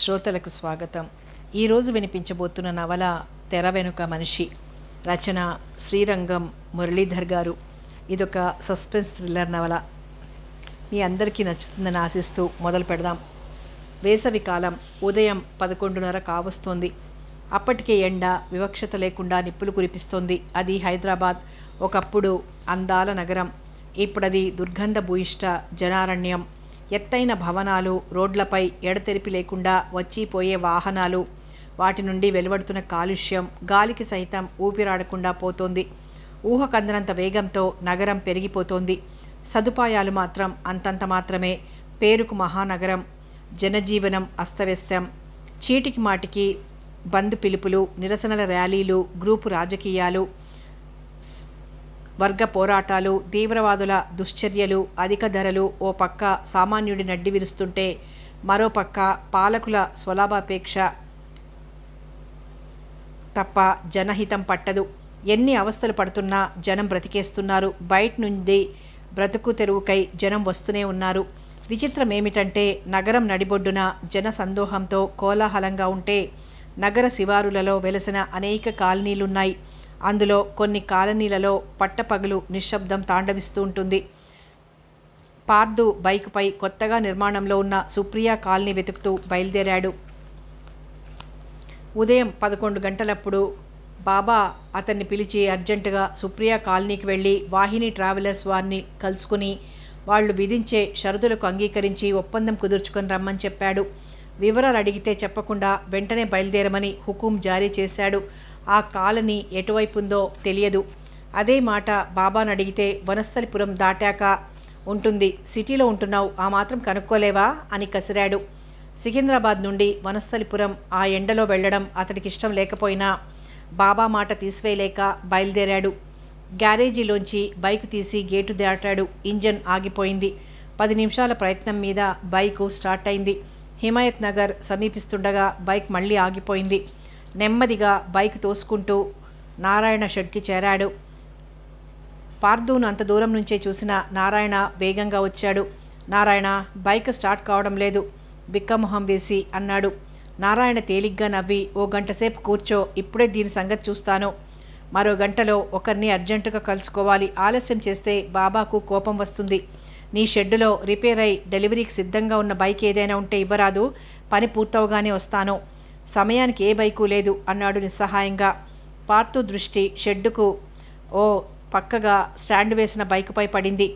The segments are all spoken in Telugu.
శ్రోతలకు స్వాగతం ఈరోజు వినిపించబోతున్న నవల తెర వెనుక మనిషి రచన శ్రీరంగం మురళీధర్ గారు ఇదొక సస్పెన్స్ థ్రిల్లర్ నవల మీ అందరికీ నచ్చుతుందని ఆశిస్తూ మొదలు పెడదాం వేసవి కాలం ఉదయం పదకొండున్నర కావస్తోంది అప్పటికే ఎండ వివక్షత లేకుండా నిప్పులు కురిపిస్తోంది అది హైదరాబాద్ ఒకప్పుడు అందాల నగరం ఇప్పుడది దుర్గంధ భూయిష్ట జనారణ్యం ఎత్తైన భవనాలు రోడ్లపై ఎడతెరిపి లేకుండా వచ్చిపోయే వాహనాలు వాటి నుండి వెలువడుతున్న కాలుష్యం గాలికి సైతం ఊపిరాడకుండా పోతోంది ఊహకందనంత వేగంతో నగరం పెరిగిపోతోంది సదుపాయాలు మాత్రం అంతంత మాత్రమే పేరుకు మహానగరం జనజీవనం అస్తవ్యస్తం చీటికి మాటికి బంద్ పిలుపులు నిరసనల ర్యాలీలు గ్రూపు రాజకీయాలు వర్గ పోరాటాలు తీవ్రవాదుల దుశ్చర్యలు అధిక ధరలు ఓ పక్క సామాన్యుడి నడ్డి విరుస్తుంటే మరోపక్క పాలకుల స్వలాభాపేక్ష తప్ప జనహితం పట్టదు ఎన్ని అవస్థలు పడుతున్నా జనం బ్రతికేస్తున్నారు బయట నుండి బ్రతుకు తెరువుకై జనం వస్తూనే ఉన్నారు విచిత్రం ఏమిటంటే నగరం నడిబొడ్డున జన సందోహంతో కోలాహలంగా ఉంటే నగర శివారులలో వెలసిన అనేక కాలనీలున్నాయి అందులో కొన్ని కాలనీలలో పట్టపగలు నిశ్శబ్దం తాండవిస్తూ ఉంటుంది పార్దు బైకుపై కొత్తగా నిర్మాణంలో ఉన్న సుప్రియా కాలనీ వెతుకుతూ బయలుదేరాడు ఉదయం పదకొండు గంటలప్పుడు బాబా అతన్ని పిలిచి అర్జెంటుగా సుప్రియా కాలనీకి వెళ్ళి వాహిని ట్రావెలర్స్ వారిని కలుసుకుని వాళ్ళు విధించే షరతులకు అంగీకరించి ఒప్పందం కుదుర్చుకొని రమ్మని చెప్పాడు వివరాలు అడిగితే చెప్పకుండా వెంటనే బయలుదేరమని హుకుం జారీ చేశాడు ఆ కాలనీ ఎటువైపు ఉందో తెలియదు అదే మాట బాబాను అడిగితే వనస్థలిపురం దాటాక ఉంటుంది సిటీలో ఉంటున్నావు ఆ మాత్రం కనుక్కోలేవా అని కసిరాడు సికింద్రాబాద్ నుండి వనస్థలిపురం ఆ ఎండలో వెళ్ళడం అతడికి ఇష్టం లేకపోయినా బాబా మాట తీసివేయలేక బయలుదేరాడు గ్యారేజీలోంచి బైక్ తీసి గేటు దాటాడు ఇంజన్ ఆగిపోయింది పది నిమిషాల ప్రయత్నం మీద బైకు స్టార్ట్ అయింది హిమాయత్ నగర్ సమీపిస్తుండగా బైక్ మళ్ళీ ఆగిపోయింది నెమ్మదిగా బైక్ తోసుకుంటూ నారాయణ షెడ్కి చేరాడు పార్దూను అంత దూరం నుంచే చూసిన నారాయణ వేగంగా వచ్చాడు నారాయణ బైక్ స్టార్ట్ కావడం లేదు బిక్కమొహం వేసి అన్నాడు నారాయణ తేలిగ్గా నవ్వి ఓ గంట సేపు కూర్చో ఇప్పుడే దీని సంగతి చూస్తాను మరో గంటలో ఒకరిని అర్జెంటుగా కలుసుకోవాలి ఆలస్యం చేస్తే బాబాకు కోపం వస్తుంది నీ షెడ్డులో రిపేర్ అయి డెలివరీకి సిద్ధంగా ఉన్న బైక్ ఏదైనా ఉంటే ఇవ్వరాదు పని పూర్తవగానే వస్తాను సమయానికి ఏ బైకు లేదు అన్నాడు నిస్సహాయంగా పార్తు దృష్టి షెడ్డుకు ఓ పక్కగా స్టాండ్ వేసిన బైకుపై పడింది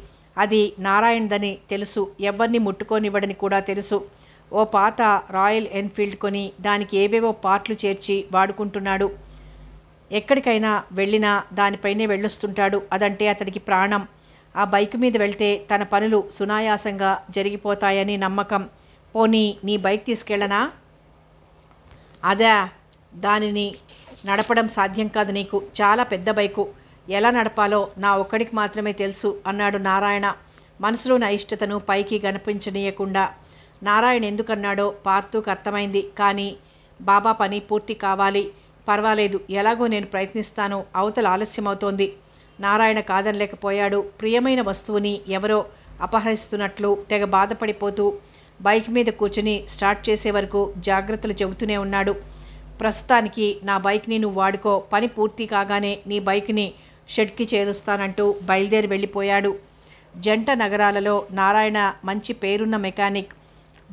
అది నారాయణ్దని తెలుసు ఎవరిని ముట్టుకోనివ్వడని కూడా తెలుసు ఓ పాత రాయల్ ఎన్ఫీల్డ్ కొని దానికి ఏవేవో పార్ట్లు చేర్చి వాడుకుంటున్నాడు ఎక్కడికైనా వెళ్ళినా దానిపైనే వెళ్ళొస్తుంటాడు అదంటే అతడికి ప్రాణం ఆ బైక్ మీద వెళ్తే తన పనులు సునాయాసంగా జరిగిపోతాయని నమ్మకం పోనీ నీ బైక్ తీసుకెళ్ళనా అదే దానిని నడపడం సాధ్యం కాదు నీకు చాలా పెద్ద బైకు ఎలా నడపాలో నా ఒక్కడికి మాత్రమే తెలుసు అన్నాడు నారాయణ మనసులో నా ఇష్టతను పైకి కనిపించనీయకుండా నారాయణ ఎందుకన్నాడో పార్థుకు అర్థమైంది కానీ బాబా పని పూర్తి కావాలి పర్వాలేదు ఎలాగో నేను ప్రయత్నిస్తాను అవతల ఆలస్యమవుతోంది నారాయణ కాదనలేకపోయాడు ప్రియమైన వస్తువుని ఎవరో అపహరిస్తున్నట్లు తెగ బాధపడిపోతూ బైక్ మీద కూర్చుని స్టార్ట్ చేసే వరకు జాగ్రత్తలు చెబుతూనే ఉన్నాడు ప్రస్తుతానికి నా బైక్ని నువ్వు వాడుకో పని పూర్తి కాగానే నీ బైక్ని షెడ్కి చేరుస్తానంటూ బయలుదేరి వెళ్ళిపోయాడు జంట నగరాలలో నారాయణ మంచి పేరున్న మెకానిక్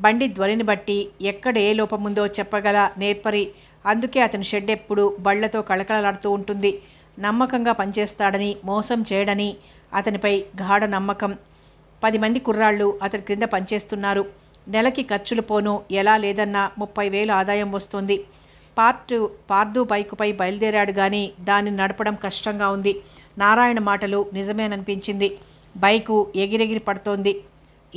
బండి ధ్వనిని బట్టి ఎక్కడ ఏ లోపముందో చెప్పగల నేర్పరి అందుకే అతని షెడ్ ఎప్పుడు బళ్లతో కళకళలాడుతూ ఉంటుంది నమ్మకంగా పనిచేస్తాడని మోసం చేయడని అతనిపై గాఢ నమ్మకం పది మంది కుర్రాళ్ళు అతని క్రింద పనిచేస్తున్నారు నెలకి ఖర్చులు పోను ఎలా లేదన్నా ముప్పై వేలు ఆదాయం వస్తుంది పార్టు పార్దు బైకుపై బయలుదేరాడు కానీ దాన్ని నడపడం కష్టంగా ఉంది నారాయణ మాటలు నిజమేననిపించింది బైకు ఎగిరెగిరి పడుతోంది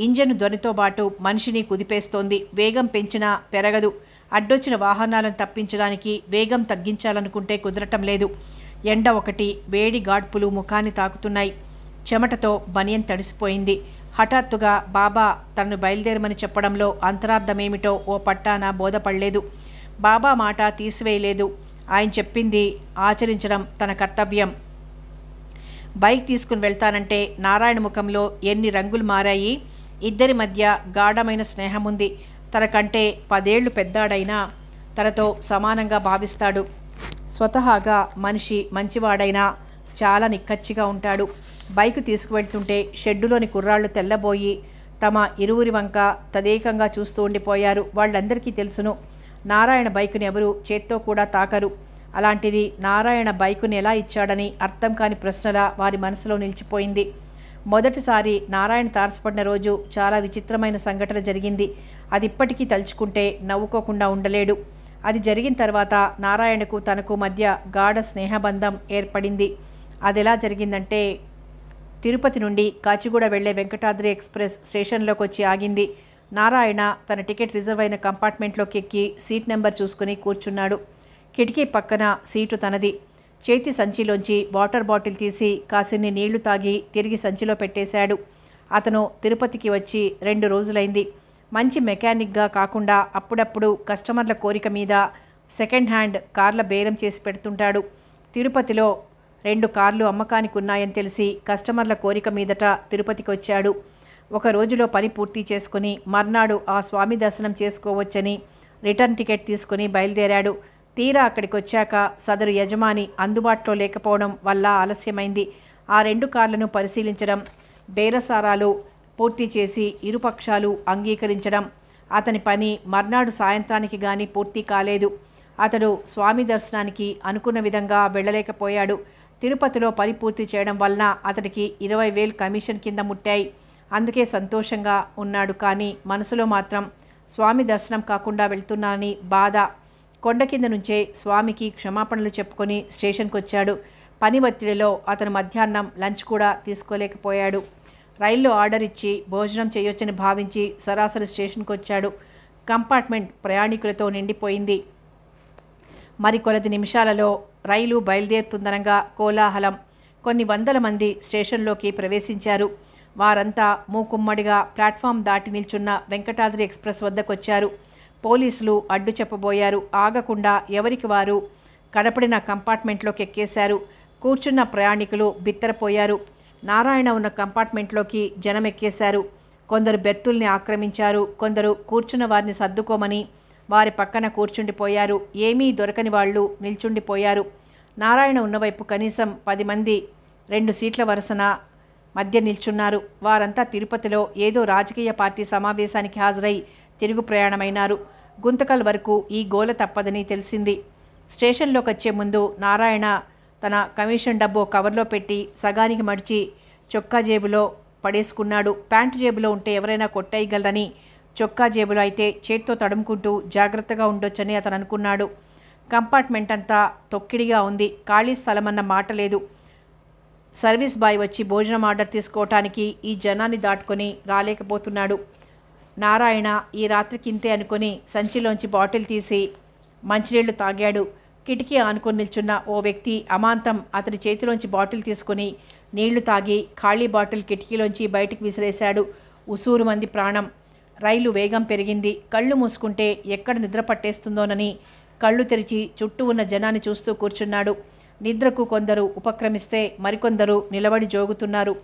ఇంజన్ ధ్వనితో పాటు మనిషిని కుదిపేస్తోంది వేగం పెంచినా పెరగదు అడ్డొచ్చిన వాహనాలను తప్పించడానికి వేగం తగ్గించాలనుకుంటే కుదరటం లేదు ఎండ ఒకటి వేడి గాడ్పులు ముఖాన్ని తాకుతున్నాయి చెమటతో బనియన్ తడిసిపోయింది హఠాత్తుగా బాబా తనను బయలుదేరమని చెప్పడంలో అంతరార్థమేమిటో ఓ పట్టాన బోధపడలేదు బాబా మాట తీసివేయలేదు ఆయన చెప్పింది ఆచరించడం తన కర్తవ్యం బైక్ తీసుకుని వెళ్తానంటే నారాయణ ముఖంలో ఎన్ని రంగులు మారాయి ఇద్దరి మధ్య గాఢమైన స్నేహం ఉంది తనకంటే పదేళ్లు పెద్దాడైనా తనతో సమానంగా భావిస్తాడు స్వతహాగా మనిషి మంచివాడైనా చాలా నిక్కచ్చిగా ఉంటాడు బైక్ తీసుకువెళ్తుంటే షెడ్డులోని కుర్రాళ్ళు తెల్లబోయి తమ ఇరువురి వంక తదేకంగా చూస్తూ ఉండిపోయారు వాళ్ళందరికీ తెలుసును నారాయణ బైకుని ఎవరు చేత్తో కూడా తాకరు అలాంటిది నారాయణ బైకుని ఎలా ఇచ్చాడని అర్థం కాని ప్రశ్నలా వారి మనసులో నిలిచిపోయింది మొదటిసారి నారాయణ తారసపడిన రోజు చాలా విచిత్రమైన సంఘటన జరిగింది అది ఇప్పటికీ తలుచుకుంటే నవ్వుకోకుండా ఉండలేడు అది జరిగిన తర్వాత నారాయణకు తనకు మధ్య గాఢ స్నేహబంధం ఏర్పడింది అది ఎలా జరిగిందంటే తిరుపతి నుండి కాచిగూడ వెళ్లే వెంకటాద్రి ఎక్స్ప్రెస్ స్టేషన్లోకి వచ్చి ఆగింది నారాయణ తన టికెట్ రిజర్వ్ అయిన కంపార్ట్మెంట్లోకి ఎక్కి సీట్ నెంబర్ చూసుకుని కూర్చున్నాడు కిటికీ పక్కన సీటు తనది చేతి సంచిలోంచి వాటర్ బాటిల్ తీసి కాసిన్ని నీళ్లు తాగి తిరిగి సంచిలో పెట్టేశాడు అతను తిరుపతికి వచ్చి రెండు రోజులైంది మంచి మెకానిక్గా కాకుండా అప్పుడప్పుడు కస్టమర్ల కోరిక మీద సెకండ్ హ్యాండ్ కార్ల బేరం చేసి పెడుతుంటాడు తిరుపతిలో రెండు కార్లు అమ్మకానికి ఉన్నాయని తెలిసి కస్టమర్ల కోరిక మీదట తిరుపతికి వచ్చాడు ఒక రోజులో పని పూర్తి చేసుకుని మర్నాడు ఆ స్వామి దర్శనం చేసుకోవచ్చని రిటర్న్ టికెట్ తీసుకుని బయలుదేరాడు తీరా అక్కడికి వచ్చాక సదరు యజమాని అందుబాటులో లేకపోవడం వల్ల ఆలస్యమైంది ఆ రెండు కార్లను పరిశీలించడం బేరసారాలు పూర్తి చేసి ఇరుపక్షాలు అంగీకరించడం అతని పని మర్నాడు సాయంత్రానికి కానీ పూర్తి కాలేదు అతడు స్వామి దర్శనానికి అనుకున్న విధంగా వెళ్ళలేకపోయాడు తిరుపతిలో పని పూర్తి చేయడం వలన అతడికి ఇరవై వేలు కమిషన్ కింద ముట్టాయి అందుకే సంతోషంగా ఉన్నాడు కానీ మనసులో మాత్రం స్వామి దర్శనం కాకుండా వెళ్తున్నానని బాధ కొండ కింద నుంచే స్వామికి క్షమాపణలు చెప్పుకొని స్టేషన్కి వచ్చాడు పని ఒత్తిడిలో అతను మధ్యాహ్నం లంచ్ కూడా తీసుకోలేకపోయాడు రైల్లో ఆర్డర్ ఇచ్చి భోజనం చేయొచ్చని భావించి సరాసరి స్టేషన్కి వచ్చాడు కంపార్ట్మెంట్ ప్రయాణికులతో నిండిపోయింది మరికొలది నిమిషాలలో రైలు బయలుదేరుతుందనగా కోలాహలం కొన్ని వందల మంది స్టేషన్లోకి ప్రవేశించారు వారంతా మూకుమ్మడిగా ప్లాట్ఫామ్ దాటి నిల్చున్న వెంకటాద్రి ఎక్స్ప్రెస్ వద్దకొచ్చారు పోలీసులు అడ్డు చెప్పబోయారు ఆగకుండా ఎవరికి వారు కనపడిన కంపార్ట్మెంట్లోకి ఎక్కేశారు కూర్చున్న ప్రయాణికులు బిత్తరపోయారు నారాయణ ఉన్న కంపార్ట్మెంట్లోకి జనం ఎక్కేశారు కొందరు బెర్తుల్ని ఆక్రమించారు కొందరు కూర్చున్న వారిని సర్దుకోమని వారి పక్కన కూర్చుండిపోయారు ఏమీ దొరకని వాళ్ళు నిల్చుండిపోయారు నారాయణ ఉన్నవైపు కనీసం పది మంది రెండు సీట్ల వరుసన మధ్య నిల్చున్నారు వారంతా తిరుపతిలో ఏదో రాజకీయ పార్టీ సమావేశానికి హాజరై తిరుగు ప్రయాణమైనారు గుంతకల్ వరకు ఈ గోల తప్పదని తెలిసింది స్టేషన్లోకి వచ్చే ముందు నారాయణ తన కమిషన్ డబ్బు కవర్లో పెట్టి సగానికి మడిచి చొక్కా జేబులో పడేసుకున్నాడు ప్యాంటు జేబులో ఉంటే ఎవరైనా కొట్టేయగలరని చొక్కా జేబులో అయితే చేత్తో తడుముకుంటూ జాగ్రత్తగా ఉండొచ్చని అతను అనుకున్నాడు కంపార్ట్మెంట్ అంతా తొక్కిడిగా ఉంది ఖాళీ స్థలమన్న మాట లేదు సర్వీస్ బాయ్ వచ్చి భోజనం ఆర్డర్ తీసుకోవటానికి ఈ జనాన్ని దాటుకొని రాలేకపోతున్నాడు నారాయణ ఈ రాత్రికి ఇంతే అనుకుని సంచిలోంచి బాటిల్ తీసి మంచినీళ్లు తాగాడు కిటికీ ఆనుకొని నిల్చున్న ఓ వ్యక్తి అమాంతం అతని చేతిలోంచి బాటిల్ తీసుకుని నీళ్లు తాగి ఖాళీ బాటిల్ కిటికీలోంచి బయటికి విసిరేశాడు ఉసూరు మంది ప్రాణం రైలు వేగం పెరిగింది కళ్ళు మూసుకుంటే ఎక్కడ నిద్ర పట్టేస్తుందోనని కళ్ళు తెరిచి చుట్టూ ఉన్న జనాన్ని చూస్తూ కూర్చున్నాడు నిద్రకు కొందరు ఉపక్రమిస్తే మరికొందరు నిలబడి జోగుతున్నారు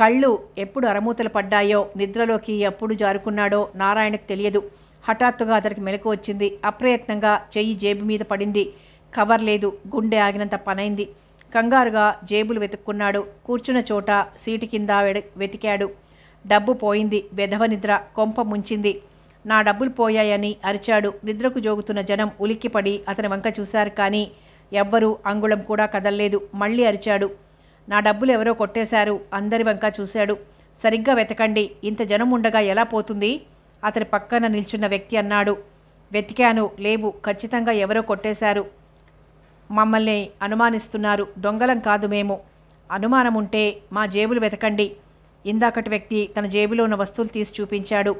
కళ్ళు ఎప్పుడు అరమూతలు పడ్డాయో నిద్రలోకి ఎప్పుడు జారుకున్నాడో నారాయణకు తెలియదు హఠాత్తుగా అతడికి మెలకు వచ్చింది అప్రయత్నంగా చెయ్యి జేబు మీద పడింది కవర్ లేదు గుండె ఆగినంత పనైంది కంగారుగా జేబులు వెతుక్కున్నాడు కూర్చున్న చోట సీటు కింద వెతికాడు డబ్బు పోయింది వెధవ నిద్ర కొంప ముంచింది నా డబ్బులు పోయాయని అరిచాడు నిద్రకు జోగుతున్న జనం ఉలిక్కిపడి అతని వంక చూశారు కానీ ఎవ్వరూ అంగుళం కూడా కదల్లేదు మళ్ళీ అరిచాడు నా డబ్బులు ఎవరో కొట్టేశారు అందరి వంక చూశాడు సరిగ్గా వెతకండి ఇంత జనం ఉండగా ఎలా పోతుంది అతని పక్కన నిల్చున్న వ్యక్తి అన్నాడు వెతికాను లేవు ఖచ్చితంగా ఎవరో కొట్టేశారు మమ్మల్ని అనుమానిస్తున్నారు దొంగలం కాదు మేము అనుమానం ఉంటే మా జేబులు వెతకండి ఇందాకటి వ్యక్తి తన జేబులో ఉన్న వస్తువులు తీసి చూపించాడు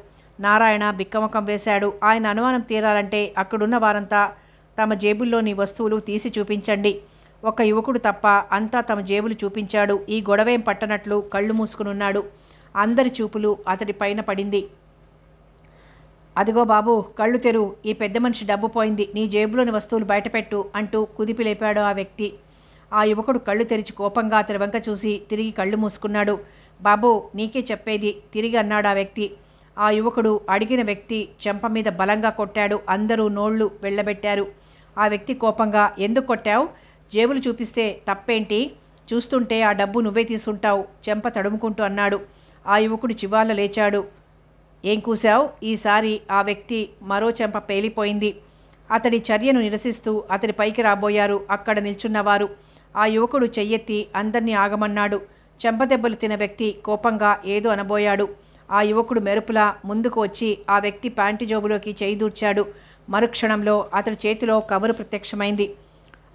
నారాయణ బిక్కమకం వేశాడు ఆయన అనుమానం తీరాలంటే అక్కడున్న వారంతా తమ జేబుల్లోని వస్తువులు తీసి చూపించండి ఒక యువకుడు తప్ప అంతా తమ జేబులు చూపించాడు ఈ గొడవేం పట్టనట్లు కళ్ళు మూసుకునున్నాడు అందరి చూపులు అతడి పైన పడింది అదిగో బాబు కళ్ళు తెరువు ఈ పెద్ద మనిషి డబ్బు పోయింది నీ జేబులోని వస్తువులు బయటపెట్టు అంటూ కుదిపి లేపాడు ఆ వ్యక్తి ఆ యువకుడు కళ్ళు తెరిచి కోపంగా అతడి వంక చూసి తిరిగి కళ్ళు మూసుకున్నాడు బాబు నీకే చెప్పేది తిరిగి అన్నాడు ఆ వ్యక్తి ఆ యువకుడు అడిగిన వ్యక్తి చెంప మీద బలంగా కొట్టాడు అందరూ నోళ్లు వెళ్ళబెట్టారు ఆ వ్యక్తి కోపంగా ఎందుకు కొట్టావు జేబులు చూపిస్తే తప్పేంటి చూస్తుంటే ఆ డబ్బు నువ్వే తీసుంటావు చెంప తడుముకుంటూ అన్నాడు ఆ యువకుడు చివాళ్ళ లేచాడు ఏం కూశావు ఈసారి ఆ వ్యక్తి మరో చెంప పేలిపోయింది అతడి చర్యను నిరసిస్తూ అతడి పైకి రాబోయారు అక్కడ నిల్చున్నవారు ఆ యువకుడు చెయ్యెత్తి అందర్నీ ఆగమన్నాడు చెంపదెబ్బలు తిన వ్యక్తి కోపంగా ఏదో అనబోయాడు ఆ యువకుడు మెరుపులా ముందుకు వచ్చి ఆ వ్యక్తి ప్యాంటు జోబులోకి చేయిదూర్చాడు మరుక్షణంలో అతడి చేతిలో కవరు ప్రత్యక్షమైంది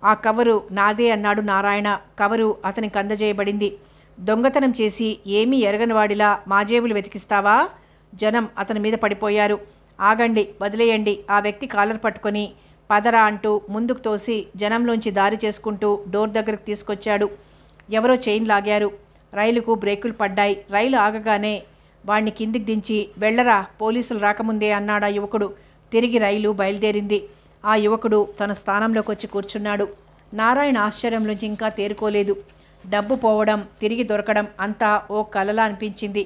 ఆ కవరు నాదే అన్నాడు నారాయణ కవరు అతనికి అందజేయబడింది దొంగతనం చేసి ఏమీ ఎరగనివాడిలా మా జేబులు వెతికిస్తావా జనం అతని మీద పడిపోయారు ఆగండి వదిలేయండి ఆ వ్యక్తి కాలర్ పట్టుకొని పదరా అంటూ ముందుకు తోసి జనంలోంచి దారి చేసుకుంటూ డోర్ దగ్గరకు తీసుకొచ్చాడు ఎవరో చైన్ లాగారు రైలుకు బ్రేకులు పడ్డాయి రైలు ఆగగానే వాణ్ణి కిందికి దించి వెళ్ళరా పోలీసులు రాకముందే అన్నాడా యువకుడు తిరిగి రైలు బయలుదేరింది ఆ యువకుడు తన స్థానంలోకి వచ్చి కూర్చున్నాడు నారాయణ ఆశ్చర్యం నుంచి ఇంకా తేరుకోలేదు డబ్బు పోవడం తిరిగి దొరకడం అంతా ఓ కలలా అనిపించింది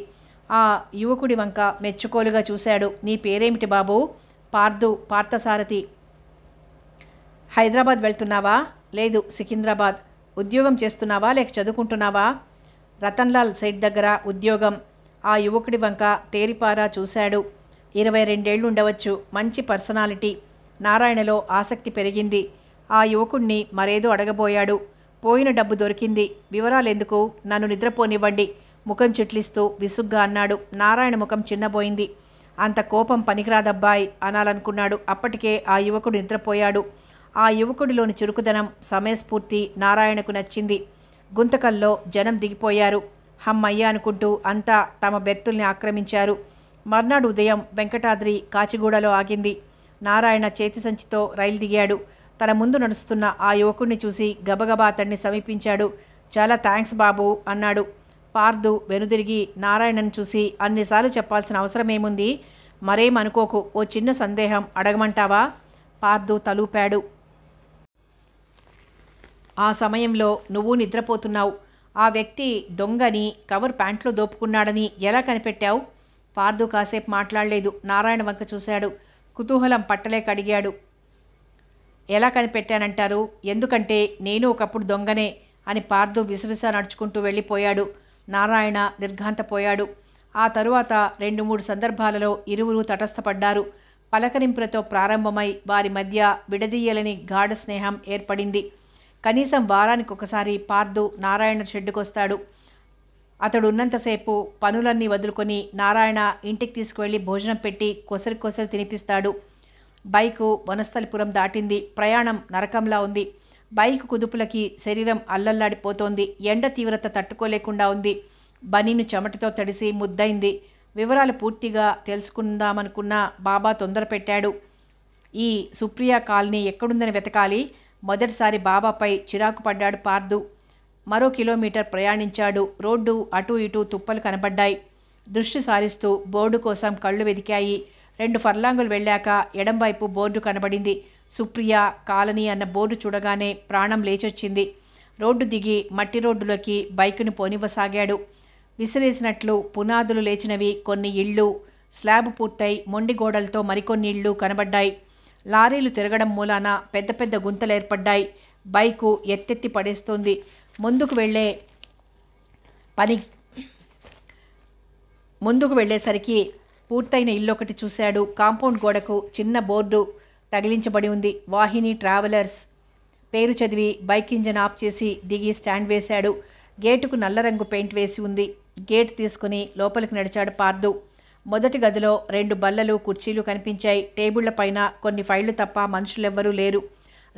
ఆ యువకుడి వంక మెచ్చుకోలుగా చూశాడు నీ పేరేమిటి బాబు పార్దు పార్థసారథి హైదరాబాద్ వెళ్తున్నావా లేదు సికింద్రాబాద్ ఉద్యోగం చేస్తున్నావా లేక చదువుకుంటున్నావా రతన్లాల్ సైట్ దగ్గర ఉద్యోగం ఆ యువకుడి వంక తేరిపారా చూశాడు ఇరవై ఉండవచ్చు మంచి పర్సనాలిటీ నారాయణలో ఆసక్తి పెరిగింది ఆ యువకుణ్ణి మరేదో అడగబోయాడు పోయిన డబ్బు దొరికింది వివరాలెందుకు నన్ను నిద్రపోనివ్వండి ముఖం చిట్లిస్తూ విసుగ్గా అన్నాడు నారాయణ ముఖం చిన్నబోయింది అంత కోపం పనికిరాదబ్బాయి అనాలనుకున్నాడు అప్పటికే ఆ యువకుడు నిద్రపోయాడు ఆ యువకుడిలోని చురుకుదనం సమయస్ఫూర్తి నారాయణకు నచ్చింది గుంతకల్లో జనం దిగిపోయారు హమ్మయ్య అనుకుంటూ అంతా తమ బెర్తుల్ని ఆక్రమించారు మర్నాడు ఉదయం వెంకటాద్రి కాచిగూడలో ఆగింది నారాయణ చేతి సంచితో రైలు దిగాడు తన ముందు నడుస్తున్న ఆ యువకుణ్ణి చూసి గబగబా అతన్ని సమీపించాడు చాలా థ్యాంక్స్ బాబు అన్నాడు పార్దు వెనుదిరిగి నారాయణను చూసి అన్నిసార్లు చెప్పాల్సిన అవసరమేముంది మరేం అనుకోకు ఓ చిన్న సందేహం అడగమంటావా పార్దు తలూపాడు ఆ సమయంలో నువ్వు నిద్రపోతున్నావు ఆ వ్యక్తి దొంగని కవర్ ప్యాంట్లో దోపుకున్నాడని ఎలా కనిపెట్టావు పార్దు కాసేపు మాట్లాడలేదు నారాయణ వంక చూశాడు కుతూహలం పట్టలేక అడిగాడు ఎలా కనిపెట్టానంటారు ఎందుకంటే నేను ఒకప్పుడు దొంగనే అని పార్దు విసవిస నడుచుకుంటూ వెళ్ళిపోయాడు నారాయణ నిర్ఘాంతపోయాడు ఆ తరువాత రెండు మూడు సందర్భాలలో ఇరువురు తటస్థపడ్డారు పలకరింపులతో ప్రారంభమై వారి మధ్య విడదీయలని గాఢ స్నేహం ఏర్పడింది కనీసం వారానికి ఒకసారి పార్దు నారాయణ షెడ్డుకు వస్తాడు అతడు ఉన్నంతసేపు పనులన్నీ వదులుకొని నారాయణ ఇంటికి తీసుకువెళ్ళి భోజనం పెట్టి కొసరి కొసరి తినిపిస్తాడు బైకు వనస్థలిపురం దాటింది ప్రయాణం నరకంలా ఉంది బైక్ కుదుపులకి శరీరం అల్లల్లాడిపోతోంది ఎండ తీవ్రత తట్టుకోలేకుండా ఉంది బనీను చెమటతో తడిసి ముద్దైంది వివరాలు పూర్తిగా తెలుసుకుందామనుకున్న బాబా తొందర పెట్టాడు ఈ సుప్రియా కాలనీ ఎక్కడుందని వెతకాలి మొదటిసారి బాబాపై చిరాకు పడ్డాడు పార్దు మరో కిలోమీటర్ ప్రయాణించాడు రోడ్డు అటు ఇటు తుప్పలు కనబడ్డాయి దృష్టి సారిస్తూ బోర్డు కోసం కళ్ళు వెదికాయి రెండు ఫర్లాంగులు వెళ్ళాక ఎడంవైపు బోర్డు కనబడింది సుప్రియ కాలనీ అన్న బోర్డు చూడగానే ప్రాణం లేచొచ్చింది రోడ్డు దిగి మట్టి రోడ్డులోకి బైకును పోనివ్వసాగాడు విసిరేసినట్లు పునాదులు లేచినవి కొన్ని ఇళ్ళు స్లాబ్ పూర్తయి మొండి గోడలతో మరికొన్ని ఇళ్ళు కనబడ్డాయి లారీలు తిరగడం మూలాన పెద్ద పెద్ద గుంతలు ఏర్పడ్డాయి బైకు ఎత్తెత్తి పడేస్తోంది ముందుకు వెళ్ళే పని ముందుకు వెళ్ళేసరికి పూర్తయిన ఇల్లు ఒకటి చూశాడు కాంపౌండ్ గోడకు చిన్న బోర్డు తగిలించబడి ఉంది వాహిని ట్రావెలర్స్ పేరు చదివి బైక్ ఇంజన్ ఆఫ్ చేసి దిగి స్టాండ్ వేశాడు గేటుకు నల్ల రంగు పెయింట్ వేసి ఉంది గేట్ తీసుకుని లోపలికి నడిచాడు పార్దు మొదటి గదిలో రెండు బల్లలు కుర్చీలు కనిపించాయి టేబుళ్ల పైన కొన్ని ఫైళ్లు తప్ప మనుషులెవ్వరూ లేరు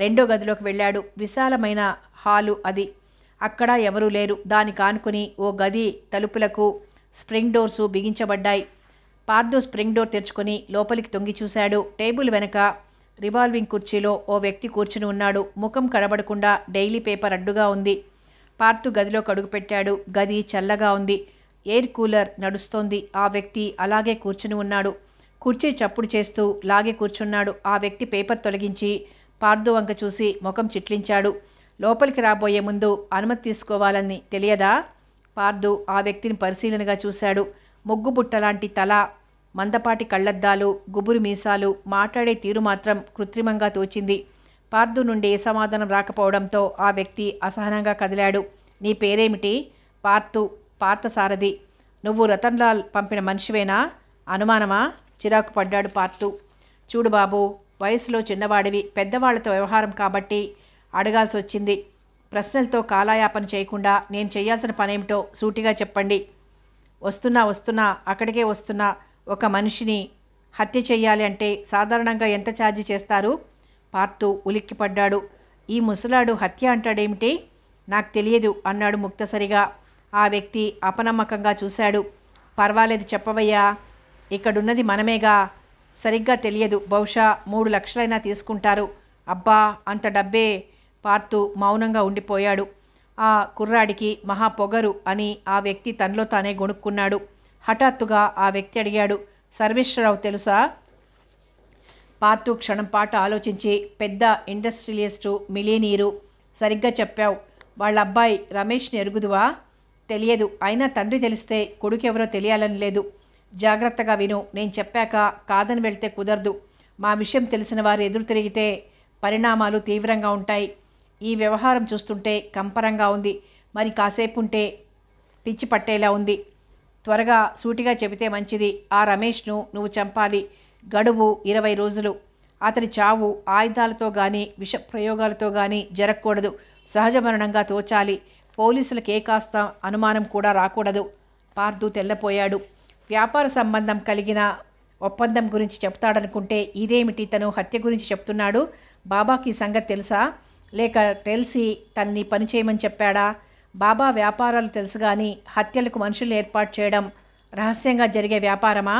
రెండో గదిలోకి వెళ్ళాడు విశాలమైన హాలు అది అక్కడ ఎవరూ లేరు దాని కానుకుని ఓ గది తలుపులకు స్ప్రింగ్ డోర్సు బిగించబడ్డాయి పార్దు స్ప్రింగ్ డోర్ తెరుచుకొని లోపలికి తొంగి చూశాడు టేబుల్ వెనక రివాల్వింగ్ కుర్చీలో ఓ వ్యక్తి కూర్చుని ఉన్నాడు ముఖం కనబడకుండా డైలీ పేపర్ అడ్డుగా ఉంది పార్తు గదిలో పెట్టాడు గది చల్లగా ఉంది ఎయిర్ కూలర్ నడుస్తోంది ఆ వ్యక్తి అలాగే కూర్చుని ఉన్నాడు కుర్చీ చప్పుడు చేస్తూ లాగే కూర్చున్నాడు ఆ వ్యక్తి పేపర్ తొలగించి పార్దు వంక చూసి ముఖం చిట్లించాడు లోపలికి రాబోయే ముందు అనుమతి తీసుకోవాలని తెలియదా పార్దు ఆ వ్యక్తిని పరిశీలనగా చూశాడు ముగ్గుబుట్టలాంటి తల మందపాటి కళ్ళద్దాలు గుబురు మీసాలు మాట్లాడే తీరు మాత్రం కృత్రిమంగా తోచింది పార్దు నుండి ఏ సమాధానం రాకపోవడంతో ఆ వ్యక్తి అసహనంగా కదిలాడు నీ పేరేమిటి పార్తు పార్థసారథి నువ్వు రతన్లాల్ పంపిన మనిషివేనా అనుమానమా చిరాకు పడ్డాడు పార్తు చూడు బాబు వయసులో చిన్నవాడివి పెద్దవాళ్లతో వ్యవహారం కాబట్టి అడగాల్సి వచ్చింది ప్రశ్నలతో కాలాయాపన చేయకుండా నేను చేయాల్సిన పనేమిటో సూటిగా చెప్పండి వస్తున్నా వస్తున్నా అక్కడికే వస్తున్నా ఒక మనిషిని హత్య చేయాలి అంటే సాధారణంగా ఎంత ఛార్జ్ చేస్తారు పార్తు ఉలిక్కిపడ్డాడు ఈ ముసలాడు హత్య అంటాడేమిటి నాకు తెలియదు అన్నాడు ముక్తసరిగా ఆ వ్యక్తి అపనమ్మకంగా చూశాడు పర్వాలేదు చెప్పవయ్యా ఇక్కడున్నది మనమేగా సరిగ్గా తెలియదు బహుశా మూడు లక్షలైనా తీసుకుంటారు అబ్బా అంత డబ్బే పార్తు మౌనంగా ఉండిపోయాడు ఆ కుర్రాడికి మహా పొగరు అని ఆ వ్యక్తి తనలో తానే గొణుక్కున్నాడు హఠాత్తుగా ఆ వ్యక్తి అడిగాడు సర్వేశ్వరరావు తెలుసా పార్తు క్షణంపాటు ఆలోచించి పెద్ద ఇండస్ట్రియలిస్టు మిలీనీరు సరిగ్గా చెప్పావు వాళ్ళ అబ్బాయి రమేష్ని ఎరుగుదువా తెలియదు అయినా తండ్రి తెలిస్తే కొడుకెవరో తెలియాలని లేదు జాగ్రత్తగా విను నేను చెప్పాక కాదని వెళ్తే కుదరదు మా విషయం తెలిసిన వారు ఎదురు తిరిగితే పరిణామాలు తీవ్రంగా ఉంటాయి ఈ వ్యవహారం చూస్తుంటే కంపరంగా ఉంది మరి కాసేపు ఉంటే పిచ్చి పట్టేలా ఉంది త్వరగా సూటిగా చెబితే మంచిది ఆ రమేష్ను నువ్వు చంపాలి గడువు ఇరవై రోజులు అతని చావు ఆయుధాలతో కానీ విష ప్రయోగాలతో కానీ జరగకూడదు సహజ మరణంగా తోచాలి పోలీసులకు ఏ కాస్త అనుమానం కూడా రాకూడదు పార్థు తెల్లపోయాడు వ్యాపార సంబంధం కలిగిన ఒప్పందం గురించి చెప్తాడనుకుంటే ఇదేమిటి తను హత్య గురించి చెప్తున్నాడు బాబాకి సంగతి తెలుసా లేక తెలిసి తనని పని చేయమని చెప్పాడా బాబా వ్యాపారాలు తెలుసు కానీ హత్యలకు మనుషులు ఏర్పాటు చేయడం రహస్యంగా జరిగే వ్యాపారమా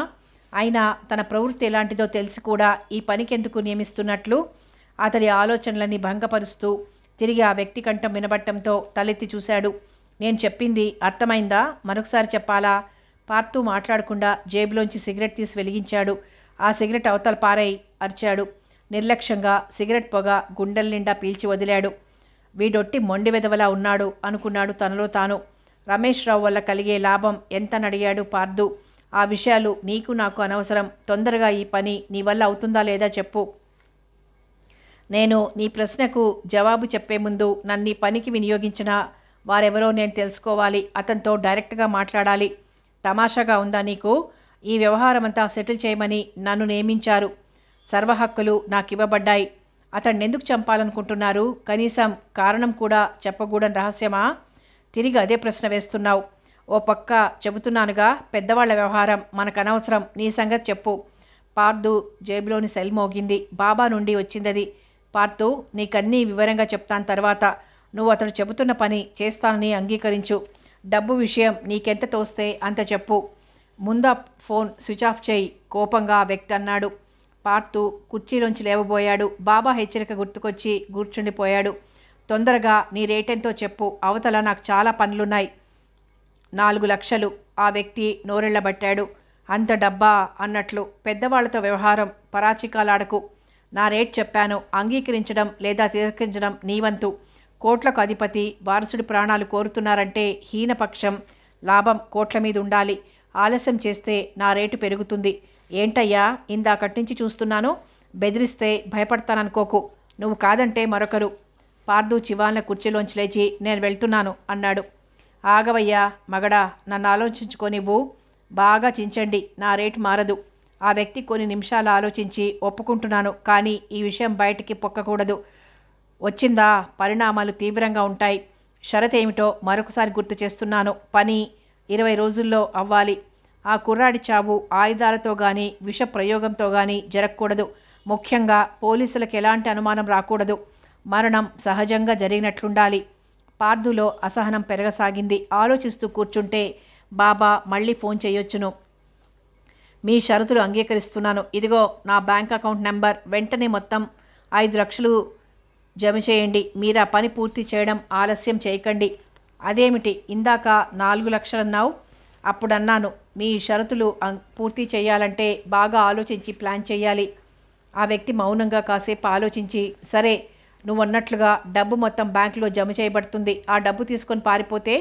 అయినా తన ప్రవృత్తి ఎలాంటిదో తెలిసి కూడా ఈ పనికెందుకు నియమిస్తున్నట్లు అతడి ఆలోచనలన్నీ భంగపరుస్తూ తిరిగి ఆ వ్యక్తి కంఠం వినబట్టంతో తలెత్తి చూశాడు నేను చెప్పింది అర్థమైందా మరొకసారి చెప్పాలా పార్తూ మాట్లాడకుండా జేబులోంచి సిగరెట్ తీసి వెలిగించాడు ఆ సిగరెట్ అవతల పారై అరిచాడు నిర్లక్ష్యంగా సిగరెట్ పొగ గుండెల నిండా పీల్చి వదిలాడు వీడొట్టి మొండి వెదవలా ఉన్నాడు అనుకున్నాడు తనలో తాను రమేష్ రావు వల్ల కలిగే లాభం ఎంతని అడిగాడు పార్దు ఆ విషయాలు నీకు నాకు అనవసరం తొందరగా ఈ పని నీ వల్ల అవుతుందా లేదా చెప్పు నేను నీ ప్రశ్నకు జవాబు చెప్పే ముందు నన్ను పనికి వినియోగించిన వారెవరో నేను తెలుసుకోవాలి అతనితో డైరెక్ట్గా మాట్లాడాలి తమాషాగా ఉందా నీకు ఈ వ్యవహారమంతా సెటిల్ చేయమని నన్ను నియమించారు సర్వ హక్కులు నాకు ఇవ్వబడ్డాయి అతన్ని ఎందుకు చంపాలనుకుంటున్నారు కనీసం కారణం కూడా చెప్పకూడని రహస్యమా తిరిగి అదే ప్రశ్న వేస్తున్నావు ఓ పక్క చెబుతున్నానుగా పెద్దవాళ్ల వ్యవహారం మనకు అనవసరం నీ సంగతి చెప్పు పార్దు జేబులోని సెల్ మోగింది బాబా నుండి వచ్చిందది పార్థు నీకన్నీ వివరంగా చెప్తాను తర్వాత నువ్వు అతడు చెబుతున్న పని చేస్తానని అంగీకరించు డబ్బు విషయం నీకెంత తోస్తే అంత చెప్పు ముందా ఫోన్ స్విచ్ ఆఫ్ చేయి కోపంగా వ్యక్తి అన్నాడు పార్థు కుర్చీలోంచి లేవబోయాడు బాబా హెచ్చరిక గుర్తుకొచ్చి కూర్చుండిపోయాడు తొందరగా నీ రేటెంతో చెప్పు అవతల నాకు చాలా పనులున్నాయి నాలుగు లక్షలు ఆ వ్యక్తి నోరెళ్లబట్టాడు అంత డబ్బా అన్నట్లు పెద్దవాళ్లతో వ్యవహారం పరాచికాలాడకు నా రేట్ చెప్పాను అంగీకరించడం లేదా తిరస్కరించడం నీవంతు కోట్లకు అధిపతి వారసుడి ప్రాణాలు కోరుతున్నారంటే హీనపక్షం లాభం కోట్ల మీద ఉండాలి ఆలస్యం చేస్తే నా రేటు పెరుగుతుంది ఏంటయ్యా ఇందాకటి నుంచి చూస్తున్నాను బెదిరిస్తే భయపడతాననుకోకు నువ్వు కాదంటే మరొకరు పార్దు చివాన్ల కుర్చీలోంచి లేచి నేను వెళ్తున్నాను అన్నాడు ఆగవయ్యా మగడా నన్ను ఆలోచించుకోనివ్వు బాగా చించండి నా రేటు మారదు ఆ వ్యక్తి కొన్ని నిమిషాలు ఆలోచించి ఒప్పుకుంటున్నాను కానీ ఈ విషయం బయటికి పొక్కకూడదు వచ్చిందా పరిణామాలు తీవ్రంగా ఉంటాయి షరత్ ఏమిటో మరొకసారి గుర్తు చేస్తున్నాను పని ఇరవై రోజుల్లో అవ్వాలి ఆ కుర్రాడి చావు ఆయుధాలతో కానీ విష ప్రయోగంతో కానీ జరగకూడదు ముఖ్యంగా పోలీసులకు ఎలాంటి అనుమానం రాకూడదు మరణం సహజంగా జరిగినట్లుండాలి పార్థులో అసహనం పెరగసాగింది ఆలోచిస్తూ కూర్చుంటే బాబా మళ్ళీ ఫోన్ చేయొచ్చును మీ షరతులు అంగీకరిస్తున్నాను ఇదిగో నా బ్యాంక్ అకౌంట్ నెంబర్ వెంటనే మొత్తం ఐదు లక్షలు జమ చేయండి మీరు ఆ పని పూర్తి చేయడం ఆలస్యం చేయకండి అదేమిటి ఇందాక నాలుగు లక్షలన్నావు అప్పుడు అన్నాను మీ షరతులు పూర్తి చేయాలంటే బాగా ఆలోచించి ప్లాన్ చేయాలి ఆ వ్యక్తి మౌనంగా కాసేపు ఆలోచించి సరే నువ్వు అన్నట్లుగా డబ్బు మొత్తం బ్యాంకులో జమ చేయబడుతుంది ఆ డబ్బు తీసుకొని పారిపోతే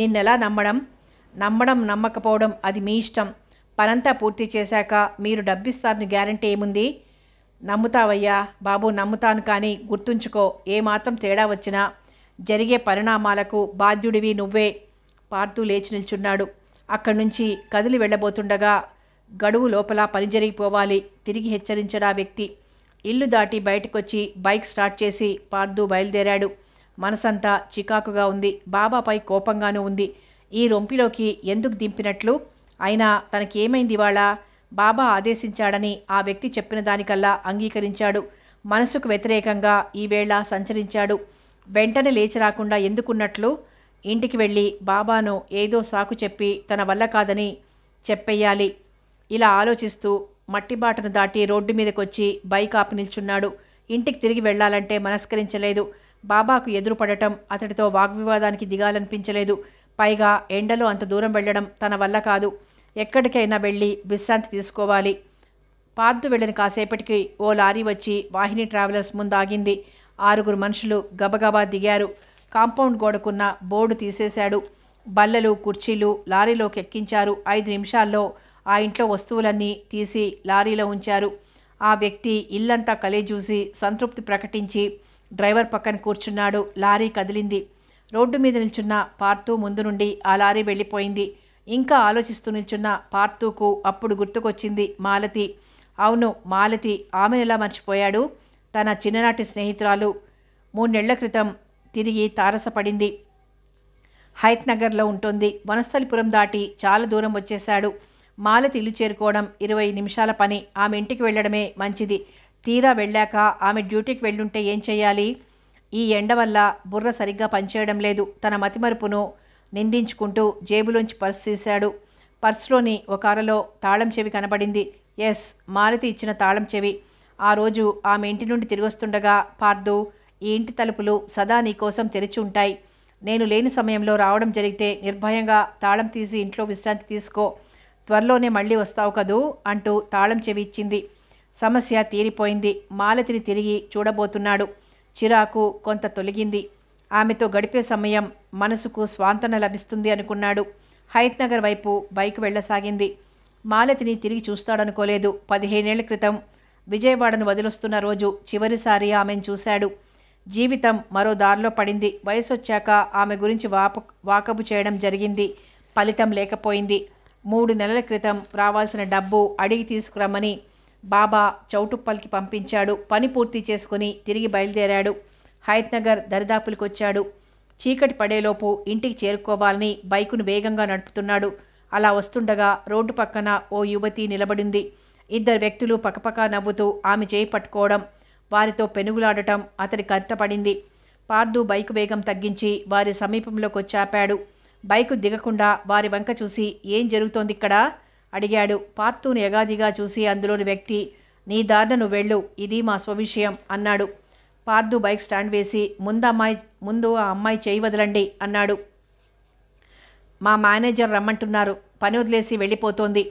నిన్నెలా నమ్మడం నమ్మడం నమ్మకపోవడం అది మీ ఇష్టం పనంతా పూర్తి చేశాక మీరు డబ్బిస్తారని గ్యారంటీ ఏముంది నమ్ముతావయ్యా బాబు నమ్ముతాను కానీ గుర్తుంచుకో ఏమాత్రం తేడా వచ్చినా జరిగే పరిణామాలకు బాధ్యుడివి నువ్వే పార్తూ లేచి నిల్చున్నాడు అక్కడి నుంచి కదిలి వెళ్ళబోతుండగా గడువు లోపల పని జరిగిపోవాలి తిరిగి హెచ్చరించడా వ్యక్తి ఇల్లు దాటి బయటకొచ్చి బైక్ స్టార్ట్ చేసి పార్దు బయలుదేరాడు మనసంతా చికాకుగా ఉంది బాబాపై కోపంగానూ ఉంది ఈ రొంపిలోకి ఎందుకు దింపినట్లు అయినా తనకేమైంది వాళ్ళ బాబా ఆదేశించాడని ఆ వ్యక్తి చెప్పిన దానికల్లా అంగీకరించాడు మనసుకు వ్యతిరేకంగా ఈవేళ సంచరించాడు వెంటనే లేచి రాకుండా ఎందుకున్నట్లు ఇంటికి వెళ్ళి బాబాను ఏదో సాకు చెప్పి తన వల్ల కాదని చెప్పేయాలి ఇలా ఆలోచిస్తూ మట్టిబాటను దాటి రోడ్డు మీదకొచ్చి బైక్ ఆపి నిల్చున్నాడు ఇంటికి తిరిగి వెళ్లాలంటే మనస్కరించలేదు బాబాకు ఎదురుపడటం అతడితో వాగ్వివాదానికి దిగాలనిపించలేదు పైగా ఎండలో అంత దూరం వెళ్ళడం తన వల్ల కాదు ఎక్కడికైనా వెళ్ళి విశ్రాంతి తీసుకోవాలి పార్దు వెళ్ళిన కాసేపటికి ఓ లారీ వచ్చి వాహిని ట్రావెలర్స్ ముందు ఆగింది ఆరుగురు మనుషులు గబగబా దిగారు కాంపౌండ్ గోడకున్న బోర్డు తీసేశాడు బల్లలు కుర్చీలు లారీలోకి ఎక్కించారు ఐదు నిమిషాల్లో ఆ ఇంట్లో వస్తువులన్నీ తీసి లారీలో ఉంచారు ఆ వ్యక్తి ఇల్లంతా చూసి సంతృప్తి ప్రకటించి డ్రైవర్ పక్కన కూర్చున్నాడు లారీ కదిలింది రోడ్డు మీద నిల్చున్న పార్థు ముందు నుండి ఆ లారీ వెళ్ళిపోయింది ఇంకా ఆలోచిస్తూ నిల్చున్న పార్థుకు అప్పుడు గుర్తుకొచ్చింది మాలతి అవును మాలతి ఎలా మర్చిపోయాడు తన చిన్ననాటి స్నేహితురాలు మూడేళ్ల క్రితం తిరిగి తారసపడింది హైత్ నగర్లో ఉంటుంది వనస్థలిపురం దాటి చాలా దూరం వచ్చేశాడు మాలతి ఇల్లు చేరుకోవడం ఇరవై నిమిషాల పని ఆమె ఇంటికి వెళ్ళడమే మంచిది తీరా వెళ్ళాక ఆమె డ్యూటీకి వెళ్ళుంటే ఏం చేయాలి ఈ ఎండ వల్ల బుర్ర సరిగ్గా పనిచేయడం లేదు తన మతిమరుపును నిందించుకుంటూ జేబులోంచి పర్స్ తీశాడు పర్స్లోని ఒక అరలో తాళం చెవి కనబడింది ఎస్ మాలతి ఇచ్చిన తాళం చెవి ఆ రోజు ఆమె ఇంటి నుండి తిరిగొస్తుండగా పార్దు ఈ ఇంటి తలుపులు సదా నీకోసం తెరిచి ఉంటాయి నేను లేని సమయంలో రావడం జరిగితే నిర్భయంగా తాళం తీసి ఇంట్లో విశ్రాంతి తీసుకో త్వరలోనే మళ్ళీ వస్తావు కదూ అంటూ తాళం చెవి ఇచ్చింది సమస్య తీరిపోయింది మాలతిని తిరిగి చూడబోతున్నాడు చిరాకు కొంత తొలగింది ఆమెతో గడిపే సమయం మనసుకు స్వాంతన లభిస్తుంది అనుకున్నాడు హైత్ నగర్ వైపు బైక్ వెళ్ళసాగింది మాలతిని తిరిగి చూస్తాడనుకోలేదు పదిహేనేళ్ల క్రితం విజయవాడను వదిలొస్తున్న రోజు చివరిసారి ఆమెను చూశాడు జీవితం మరో దారిలో పడింది వయసొచ్చాక ఆమె గురించి వాప వాకబు చేయడం జరిగింది ఫలితం లేకపోయింది మూడు నెలల క్రితం రావాల్సిన డబ్బు అడిగి తీసుకురమ్మని బాబా చౌటుప్పల్కి పంపించాడు పని పూర్తి చేసుకుని తిరిగి బయలుదేరాడు హైత్నగర్ దరిదాపులకొచ్చాడు చీకటి పడేలోపు ఇంటికి చేరుకోవాలని బైకును వేగంగా నడుపుతున్నాడు అలా వస్తుండగా రోడ్డు పక్కన ఓ యువతి నిలబడింది ఇద్దరు వ్యక్తులు పక్కపక్క నవ్వుతూ ఆమె చేయి పట్టుకోవడం వారితో పెనుగులాడటం అతడి కంటపడింది పార్దు బైకు వేగం తగ్గించి వారి సమీపంలోకి వచ్చాపాడు బైకు దిగకుండా వారి వంక చూసి ఏం జరుగుతోంది ఇక్కడ అడిగాడు పార్తూను యగాదిగా చూసి అందులోని వ్యక్తి నీ దారిన వెళ్ళు ఇది మా స్వవిషయం అన్నాడు పార్దు బైక్ స్టాండ్ వేసి ముందు అమ్మాయి ముందు ఆ అమ్మాయి చేయి వదలండి అన్నాడు మా మేనేజర్ రమ్మంటున్నారు పని వదిలేసి వెళ్ళిపోతోంది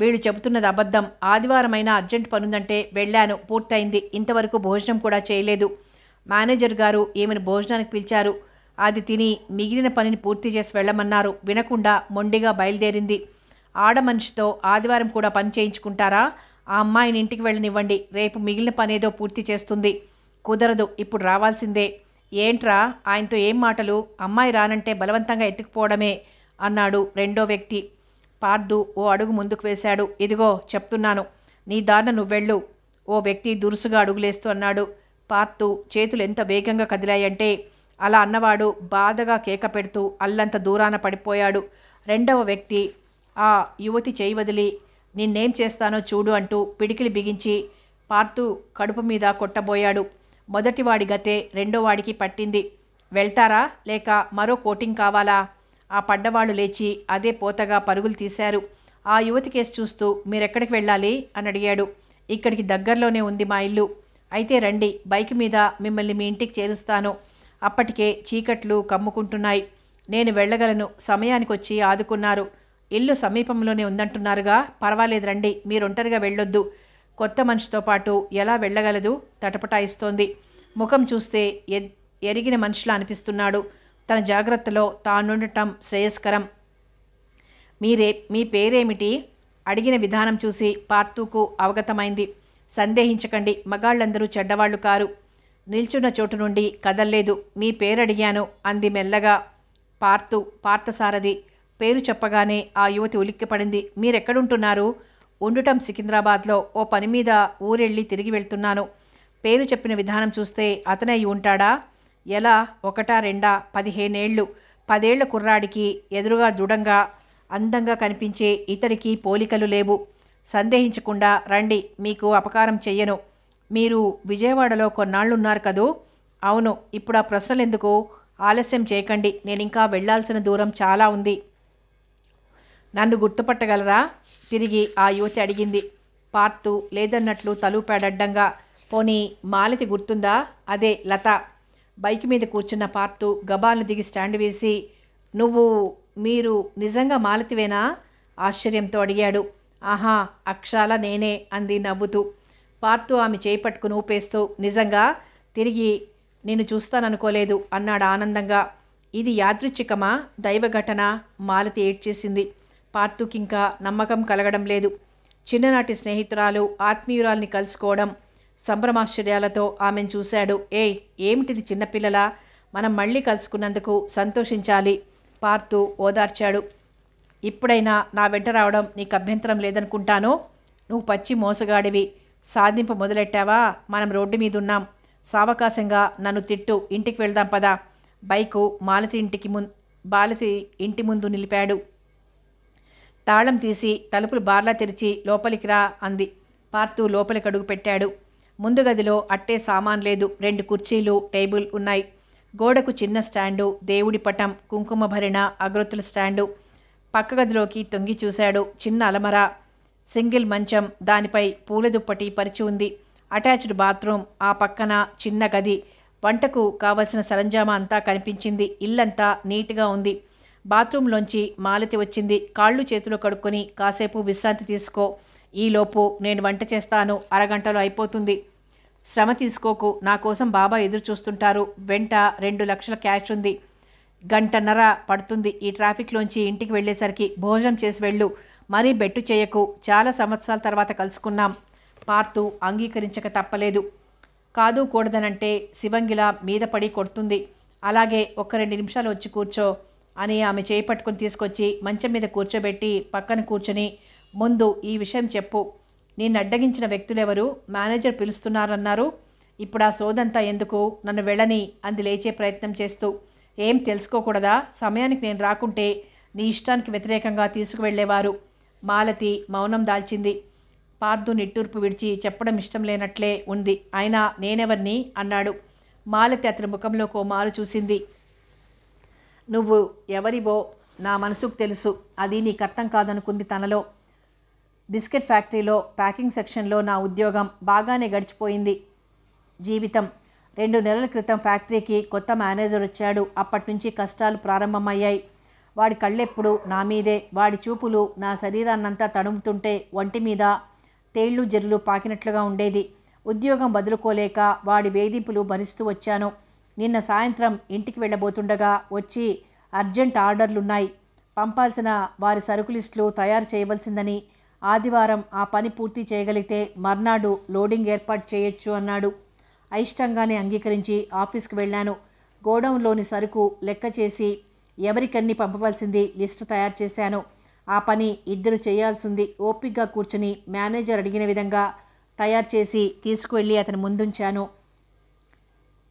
వీళ్ళు చెబుతున్నది అబద్ధం ఆదివారమైనా అర్జెంట్ పనుందంటే వెళ్ళాను పూర్తయింది ఇంతవరకు భోజనం కూడా చేయలేదు మేనేజర్ గారు ఈమెను భోజనానికి పిలిచారు అది తిని మిగిలిన పనిని పూర్తి చేసి వెళ్ళమన్నారు వినకుండా మొండిగా బయలుదేరింది ఆడమనిషితో ఆదివారం కూడా పని చేయించుకుంటారా ఆ అమ్మాయిని ఇంటికి వెళ్ళనివ్వండి రేపు మిగిలిన పనేదో పూర్తి చేస్తుంది కుదరదు ఇప్పుడు రావాల్సిందే ఏంట్రా ఆయనతో ఏం మాటలు అమ్మాయి రానంటే బలవంతంగా ఎత్తుకుపోవడమే అన్నాడు రెండో వ్యక్తి పార్దు ఓ అడుగు ముందుకు వేశాడు ఇదిగో చెప్తున్నాను నీ దారిన నువ్వెళ్ళు ఓ వ్యక్తి దురుసుగా అడుగులేస్తూ అన్నాడు పార్తు చేతులు ఎంత వేగంగా కదిలాయంటే అలా అన్నవాడు బాధగా కేక పెడుతూ అల్లంత దూరాన పడిపోయాడు రెండవ వ్యక్తి ఆ యువతి చేయి వదిలి నిన్నేం చేస్తానో చూడు అంటూ పిడికిలి బిగించి పార్తు కడుపు మీద కొట్టబోయాడు మొదటివాడి గతే రెండో వాడికి పట్టింది వెళ్తారా లేక మరో కోటింగ్ కావాలా ఆ పడ్డవాళ్ళు లేచి అదే పోతగా పరుగులు తీశారు ఆ యువతి కేసు చూస్తూ మీరెక్కడికి వెళ్ళాలి అని అడిగాడు ఇక్కడికి దగ్గరలోనే ఉంది మా ఇల్లు అయితే రండి బైక్ మీద మిమ్మల్ని మీ ఇంటికి చేరుస్తాను అప్పటికే చీకట్లు కమ్ముకుంటున్నాయి నేను వెళ్ళగలను సమయానికి వచ్చి ఆదుకున్నారు ఇల్లు సమీపంలోనే ఉందంటున్నారుగా పర్వాలేదు రండి మీరు ఒంటరిగా వెళ్ళొద్దు కొత్త మనిషితో పాటు ఎలా వెళ్ళగలదు తటపటాయిస్తోంది ముఖం చూస్తే ఎరిగిన మనిషిలా అనిపిస్తున్నాడు తన జాగ్రత్తలో తానుండటం శ్రేయస్కరం మీరే మీ పేరేమిటి అడిగిన విధానం చూసి పార్తూకు అవగతమైంది సందేహించకండి మగాళ్ళందరూ చెడ్డవాళ్లు కారు నిల్చున్న చోటు నుండి కదల్లేదు మీ పేరడిగాను అంది మెల్లగా పార్తు పార్థసారథి పేరు చెప్పగానే ఆ యువతి ఉలిక్కిపడింది మీరెక్కడుంటున్నారు ఉండటం సికింద్రాబాద్లో ఓ పని మీద ఊరెళ్ళి తిరిగి వెళ్తున్నాను పేరు చెప్పిన విధానం చూస్తే అతనే అయి ఉంటాడా ఎలా ఒకటా రెండా పదిహేనేళ్ళు పదేళ్ల కుర్రాడికి ఎదురుగా దృఢంగా అందంగా కనిపించే ఇతడికి పోలికలు లేవు సందేహించకుండా రండి మీకు అపకారం చెయ్యను మీరు విజయవాడలో కొన్నాళ్ళున్నారు కదూ అవును ఇప్పుడు ఆ ప్రశ్నలెందుకు ఆలస్యం చేయకండి నేను ఇంకా వెళ్లాల్సిన దూరం చాలా ఉంది నన్ను గుర్తుపట్టగలరా తిరిగి ఆ యువతి అడిగింది పార్తు లేదన్నట్లు తలూపాడడ్డంగా పోనీ మాలతి గుర్తుందా అదే లత బైక్ మీద కూర్చున్న పార్తు గబాలను దిగి స్టాండ్ వేసి నువ్వు మీరు నిజంగా మాలతివేనా ఆశ్చర్యంతో అడిగాడు ఆహా అక్షాల నేనే అంది నవ్వుతూ పార్తు ఆమె చేపట్టుకుని ఊపేస్తూ నిజంగా తిరిగి నేను చూస్తాననుకోలేదు అన్నాడు ఆనందంగా ఇది యాదృచ్ఛికమా దైవఘటన మాలతి ఏడ్చేసింది పార్థుకింకా నమ్మకం కలగడం లేదు చిన్ననాటి స్నేహితురాలు ఆత్మీయురాల్ని కలుసుకోవడం సంభ్రమాశ్చర్యాలతో ఆమెను చూశాడు ఏ ఏమిటిది చిన్నపిల్లలా మనం మళ్ళీ కలుసుకున్నందుకు సంతోషించాలి పార్థు ఓదార్చాడు ఇప్పుడైనా నా వెంట రావడం నీకు అభ్యంతరం లేదనుకుంటాను నువ్వు పచ్చి మోసగాడివి సాధింపు మొదలెట్టావా మనం రోడ్డు మీద ఉన్నాం సావకాశంగా నన్ను తిట్టు ఇంటికి వెళ్దాం పదా బైకు మాలసి ఇంటికి ముందు బాలసి ఇంటి ముందు నిలిపాడు తాళం తీసి తలుపులు బార్లా తెరిచి లోపలికి రా అంది పార్తు లోపలికి అడుగు పెట్టాడు ముందు గదిలో అట్టే సామాన్ లేదు రెండు కుర్చీలు టేబుల్ ఉన్నాయి గోడకు చిన్న స్టాండు దేవుడి పటం కుంకుమ భరిణ అగ్రొత్తుల స్టాండు పక్క గదిలోకి తొంగి చూశాడు చిన్న అలమర సింగిల్ మంచం దానిపై పూల దుప్పటి పరిచి ఉంది అటాచ్డ్ బాత్రూమ్ ఆ పక్కన చిన్న గది వంటకు కావలసిన సరంజామా అంతా కనిపించింది ఇల్లంతా నీట్గా ఉంది బాత్రూంలోంచి మాలతి వచ్చింది కాళ్ళు చేతులు కడుక్కొని కాసేపు విశ్రాంతి తీసుకో ఈలోపు నేను వంట చేస్తాను అరగంటలో అయిపోతుంది శ్రమ తీసుకోకు నా కోసం బాబా ఎదురు చూస్తుంటారు వెంట రెండు లక్షల క్యాష్ ఉంది గంటన్నర పడుతుంది ఈ ట్రాఫిక్లోంచి ఇంటికి వెళ్ళేసరికి భోజనం చేసి వెళ్ళు మరీ బెట్టు చేయకు చాలా సంవత్సరాల తర్వాత కలుసుకున్నాం పార్తు అంగీకరించక తప్పలేదు కాదు కూడదనంటే శివంగిలా మీద పడి కొడుతుంది అలాగే ఒక్క రెండు నిమిషాలు వచ్చి కూర్చో అని ఆమె చేపట్టుకుని తీసుకొచ్చి మంచం మీద కూర్చోబెట్టి పక్కన కూర్చొని ముందు ఈ విషయం చెప్పు నేను అడ్డగించిన వ్యక్తులెవరు మేనేజర్ పిలుస్తున్నారన్నారు ఇప్పుడు ఆ సోదంతా ఎందుకు నన్ను వెళ్ళని అంది లేచే ప్రయత్నం చేస్తూ ఏం తెలుసుకోకూడదా సమయానికి నేను రాకుంటే నీ ఇష్టానికి వ్యతిరేకంగా తీసుకువెళ్లేవారు మాలతి మౌనం దాల్చింది పార్థు నిట్టూర్పు విడిచి చెప్పడం ఇష్టం లేనట్లే ఉంది అయినా నేనెవర్ని అన్నాడు మాలతి అతని ముఖంలో కోమారు చూసింది నువ్వు ఎవరివో నా మనసుకు తెలుసు అది నీకు అర్థం కాదనుకుంది తనలో బిస్కెట్ ఫ్యాక్టరీలో ప్యాకింగ్ సెక్షన్లో నా ఉద్యోగం బాగానే గడిచిపోయింది జీవితం రెండు నెలల క్రితం ఫ్యాక్టరీకి కొత్త మేనేజర్ వచ్చాడు అప్పటి నుంచి కష్టాలు ప్రారంభమయ్యాయి వాడి కళ్ళెప్పుడు నా మీదే వాడి చూపులు నా శరీరాన్నంతా తడుముతుంటే ఒంటి మీద తేళ్లు జర్రులు పాకినట్లుగా ఉండేది ఉద్యోగం వదులుకోలేక వాడి వేధింపులు భరిస్తూ వచ్చాను నిన్న సాయంత్రం ఇంటికి వెళ్ళబోతుండగా వచ్చి అర్జెంట్ ఆర్డర్లున్నాయి పంపాల్సిన వారి సరుకు లిస్టులు తయారు చేయవలసిందని ఆదివారం ఆ పని పూర్తి చేయగలిగితే మర్నాడు లోడింగ్ ఏర్పాటు చేయొచ్చు అన్నాడు అయిష్టంగానే అంగీకరించి ఆఫీస్కి వెళ్ళాను గోడౌన్లోని సరుకు లెక్క చేసి ఎవరికన్నీ పంపవలసింది లిస్టు తయారు చేశాను ఆ పని ఇద్దరు చేయాల్సింది ఓపిక్గా కూర్చుని మేనేజర్ అడిగిన విధంగా తయారు చేసి తీసుకువెళ్ళి అతని ముందుంచాను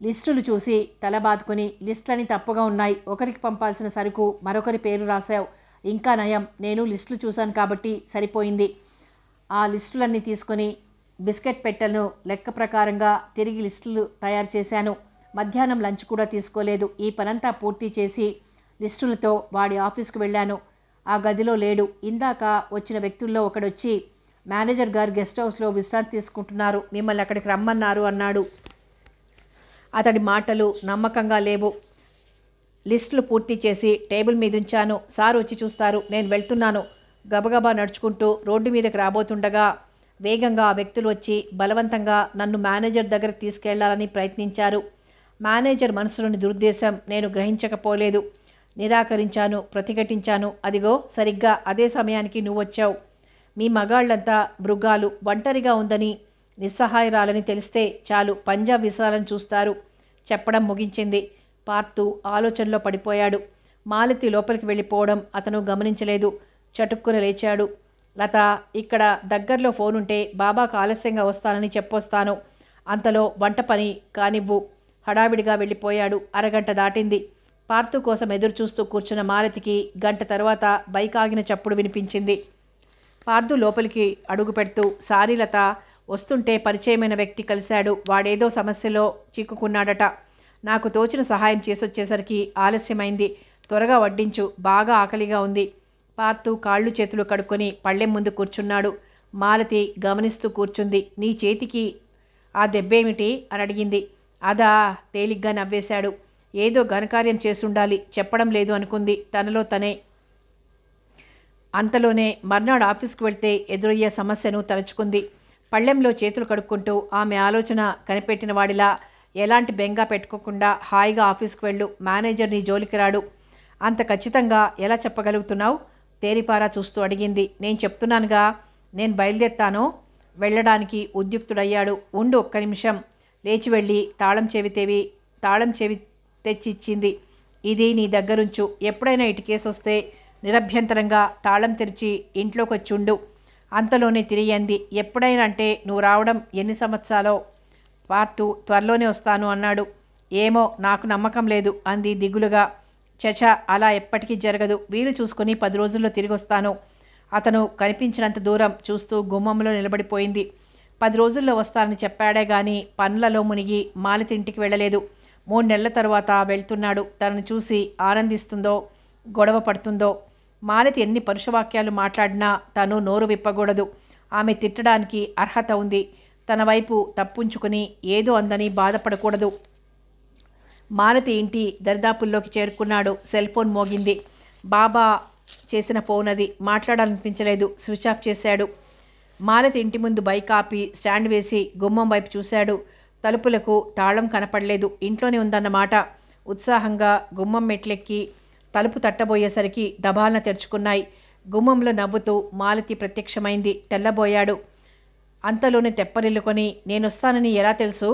లిస్టులు చూసి తలబాదుకుని లిస్టులని తప్పుగా ఉన్నాయి ఒకరికి పంపాల్సిన సరుకు మరొకరి పేరు రాశావు ఇంకా నయం నేను లిస్టులు చూశాను కాబట్టి సరిపోయింది ఆ లిస్టులన్నీ తీసుకొని బిస్కెట్ పెట్టెలను లెక్క ప్రకారంగా తిరిగి లిస్టులు తయారు చేశాను మధ్యాహ్నం లంచ్ కూడా తీసుకోలేదు ఈ పనంతా పూర్తి చేసి లిస్టులతో వాడి ఆఫీస్కు వెళ్ళాను ఆ గదిలో లేడు ఇందాక వచ్చిన వ్యక్తుల్లో ఒకడొచ్చి మేనేజర్ గారు గెస్ట్ హౌస్లో విశ్రాంతి తీసుకుంటున్నారు మిమ్మల్ని అక్కడికి రమ్మన్నారు అన్నాడు అతడి మాటలు నమ్మకంగా లేవు లిస్టులు పూర్తి చేసి టేబుల్ మీద ఉంచాను సార్ వచ్చి చూస్తారు నేను వెళ్తున్నాను గబగబా నడుచుకుంటూ రోడ్డు మీదకి రాబోతుండగా వేగంగా ఆ వ్యక్తులు వచ్చి బలవంతంగా నన్ను మేనేజర్ దగ్గర తీసుకెళ్లాలని ప్రయత్నించారు మేనేజర్ మనసులోని దురుద్దేశం నేను గ్రహించకపోలేదు నిరాకరించాను ప్రతిఘటించాను అదిగో సరిగ్గా అదే సమయానికి నువ్వొచ్చావు మీ మగాళ్ళంతా మృగాలు ఒంటరిగా ఉందని నిస్సహాయరాలని తెలిస్తే చాలు పంజాబ్ విసరాలని చూస్తారు చెప్పడం ముగించింది పార్థు ఆలోచనలో పడిపోయాడు మాలతి లోపలికి వెళ్ళిపోవడం అతను గమనించలేదు చటుక్కున లేచాడు లత ఇక్కడ దగ్గరలో ఫోన్ ఉంటే బాబాకు ఆలస్యంగా వస్తానని చెప్పొస్తాను అంతలో వంట పని కానివ్వు హడావిడిగా వెళ్ళిపోయాడు అరగంట దాటింది పార్తు కోసం ఎదురు చూస్తూ కూర్చున్న మాలతికి గంట తర్వాత బైక్ ఆగిన చప్పుడు వినిపించింది పార్థు లోపలికి అడుగు పెడుతూ సారీ లత వస్తుంటే పరిచయమైన వ్యక్తి కలిశాడు వాడేదో సమస్యలో చిక్కుకున్నాడట నాకు తోచిన సహాయం చేసొచ్చేసరికి ఆలస్యమైంది త్వరగా వడ్డించు బాగా ఆకలిగా ఉంది పార్తు కాళ్ళు చేతులు కడుక్కొని పళ్ళెం ముందు కూర్చున్నాడు మాలతి గమనిస్తూ కూర్చుంది నీ చేతికి ఆ దెబ్బేమిటి అని అడిగింది అదా తేలిగ్గా నవ్వేశాడు ఏదో ఘనకార్యం చేసుండాలి చెప్పడం లేదు అనుకుంది తనలో తనే అంతలోనే మర్నాడు ఆఫీస్కి వెళ్తే ఎదురయ్యే సమస్యను తలుచుకుంది పళ్ళెంలో చేతులు కడుక్కుంటూ ఆమె ఆలోచన కనిపెట్టిన వాడిలా ఎలాంటి బెంగా పెట్టుకోకుండా హాయిగా ఆఫీస్కి వెళ్ళు మేనేజర్ నీ జోలికి రాడు అంత ఖచ్చితంగా ఎలా చెప్పగలుగుతున్నావు తేరిపారా చూస్తూ అడిగింది నేను చెప్తున్నానుగా నేను బయలుదేరుతాను వెళ్ళడానికి ఉద్యుక్తుడయ్యాడు ఉండు ఒక్క నిమిషం లేచి వెళ్ళి తాళం చెవి తెవి తాళం చెవి తెచ్చిచ్చింది ఇది నీ దగ్గరుంచు ఎప్పుడైనా ఇటు కేసు వస్తే నిరభ్యంతరంగా తాళం తెరిచి ఇంట్లోకి వచ్చి ఉండు అంతలోనే తిరిగింది ఎప్పుడైనా అంటే నువ్వు రావడం ఎన్ని సంవత్సరాలో పార్తు త్వరలోనే వస్తాను అన్నాడు ఏమో నాకు నమ్మకం లేదు అంది దిగులుగా చచ అలా ఎప్పటికీ జరగదు వీలు చూసుకుని పది రోజుల్లో తిరిగి వస్తాను అతను కనిపించినంత దూరం చూస్తూ గుమ్మంలో నిలబడిపోయింది పది రోజుల్లో వస్తానని చెప్పాడే గాని పనులలో మునిగి మాలిత ఇంటికి వెళ్ళలేదు మూడు నెలల తర్వాత వెళ్తున్నాడు తనను చూసి ఆనందిస్తుందో గొడవ పడుతుందో మాలతి ఎన్ని పరుషవాక్యాలు మాట్లాడినా తను నోరు విప్పకూడదు ఆమె తిట్టడానికి అర్హత ఉంది తన వైపు తప్పుంచుకుని ఏదో అందని బాధపడకూడదు మాలతి ఇంటి దరిదాపుల్లోకి చేరుకున్నాడు సెల్ ఫోన్ మోగింది బాబా చేసిన ఫోన్ అది మాట్లాడాలనిపించలేదు స్విచ్ ఆఫ్ చేశాడు మాలతి ఇంటి ముందు బైక్ ఆపి స్టాండ్ వేసి గుమ్మం వైపు చూశాడు తలుపులకు తాళం కనపడలేదు ఇంట్లోనే ఉందన్నమాట ఉత్సాహంగా గుమ్మం మెట్లెక్కి తలుపు తట్టబోయేసరికి దబాలన తెరుచుకున్నాయి గుమ్మంలో నవ్వుతూ మాలతి ప్రత్యక్షమైంది తెల్లబోయాడు అంతలోనే తెప్పనిల్లుకొని నేనొస్తానని ఎలా తెలుసు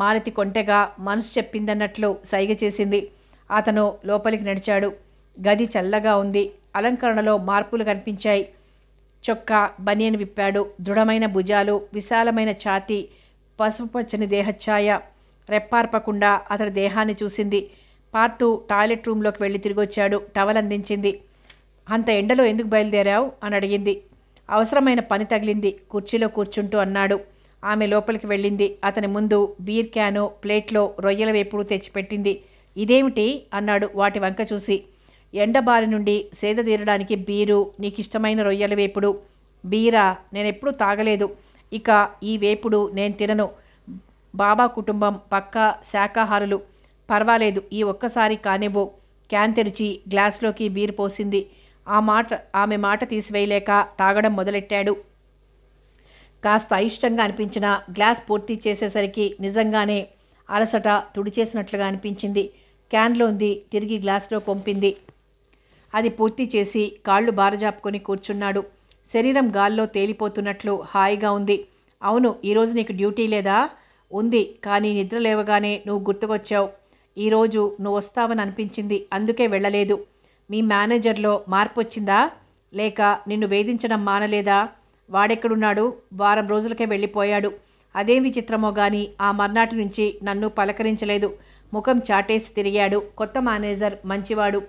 మాలతి కొంటెగా మనసు చెప్పిందన్నట్లు సైగ చేసింది అతను లోపలికి నడిచాడు గది చల్లగా ఉంది అలంకరణలో మార్పులు కనిపించాయి చొక్కా బనియన్ విప్పాడు దృఢమైన భుజాలు విశాలమైన ఛాతి పసుపు పచ్చని దేహఛాయ రెప్పార్పకుండా అతడి దేహాన్ని చూసింది పార్థు టాయిలెట్ రూమ్లోకి వెళ్ళి తిరిగి వచ్చాడు టవల్ అందించింది అంత ఎండలో ఎందుకు బయలుదేరావు అని అడిగింది అవసరమైన పని తగిలింది కుర్చీలో కూర్చుంటూ అన్నాడు ఆమె లోపలికి వెళ్ళింది అతని ముందు బీర్ క్యాను ప్లేట్లో రొయ్యల వేపుడు తెచ్చిపెట్టింది ఇదేమిటి అన్నాడు వాటి వంక చూసి ఎండ బారి నుండి సేద తీరడానికి బీరు నీకు ఇష్టమైన రొయ్యల వేపుడు బీరా నేనెప్పుడు తాగలేదు ఇక ఈ వేపుడు నేను తినను బాబా కుటుంబం పక్కా శాకాహారులు పర్వాలేదు ఈ ఒక్కసారి కానివ్వు క్యాన్ తెరిచి గ్లాస్లోకి బీర్ పోసింది ఆ మాట ఆమె మాట తీసివేయలేక తాగడం మొదలెట్టాడు కాస్త అయిష్టంగా అనిపించిన గ్లాస్ పూర్తి చేసేసరికి నిజంగానే అలసట తుడిచేసినట్లుగా అనిపించింది క్యాన్లో ఉంది తిరిగి గ్లాస్లో పంపింది అది పూర్తి చేసి కాళ్ళు బారజాపుకొని కూర్చున్నాడు శరీరం గాల్లో తేలిపోతున్నట్లు హాయిగా ఉంది అవును ఈరోజు నీకు డ్యూటీ లేదా ఉంది కానీ నిద్ర లేవగానే నువ్వు గుర్తుకొచ్చావు ఈరోజు నువ్వు వస్తావని అనిపించింది అందుకే వెళ్ళలేదు మీ మేనేజర్లో మార్పు వచ్చిందా లేక నిన్ను వేధించడం మానలేదా వాడెక్కడున్నాడు వారం రోజులకే వెళ్ళిపోయాడు అదేం విచిత్రమో కానీ ఆ మర్నాటి నుంచి నన్ను పలకరించలేదు ముఖం చాటేసి తిరిగాడు కొత్త మేనేజర్ మంచివాడు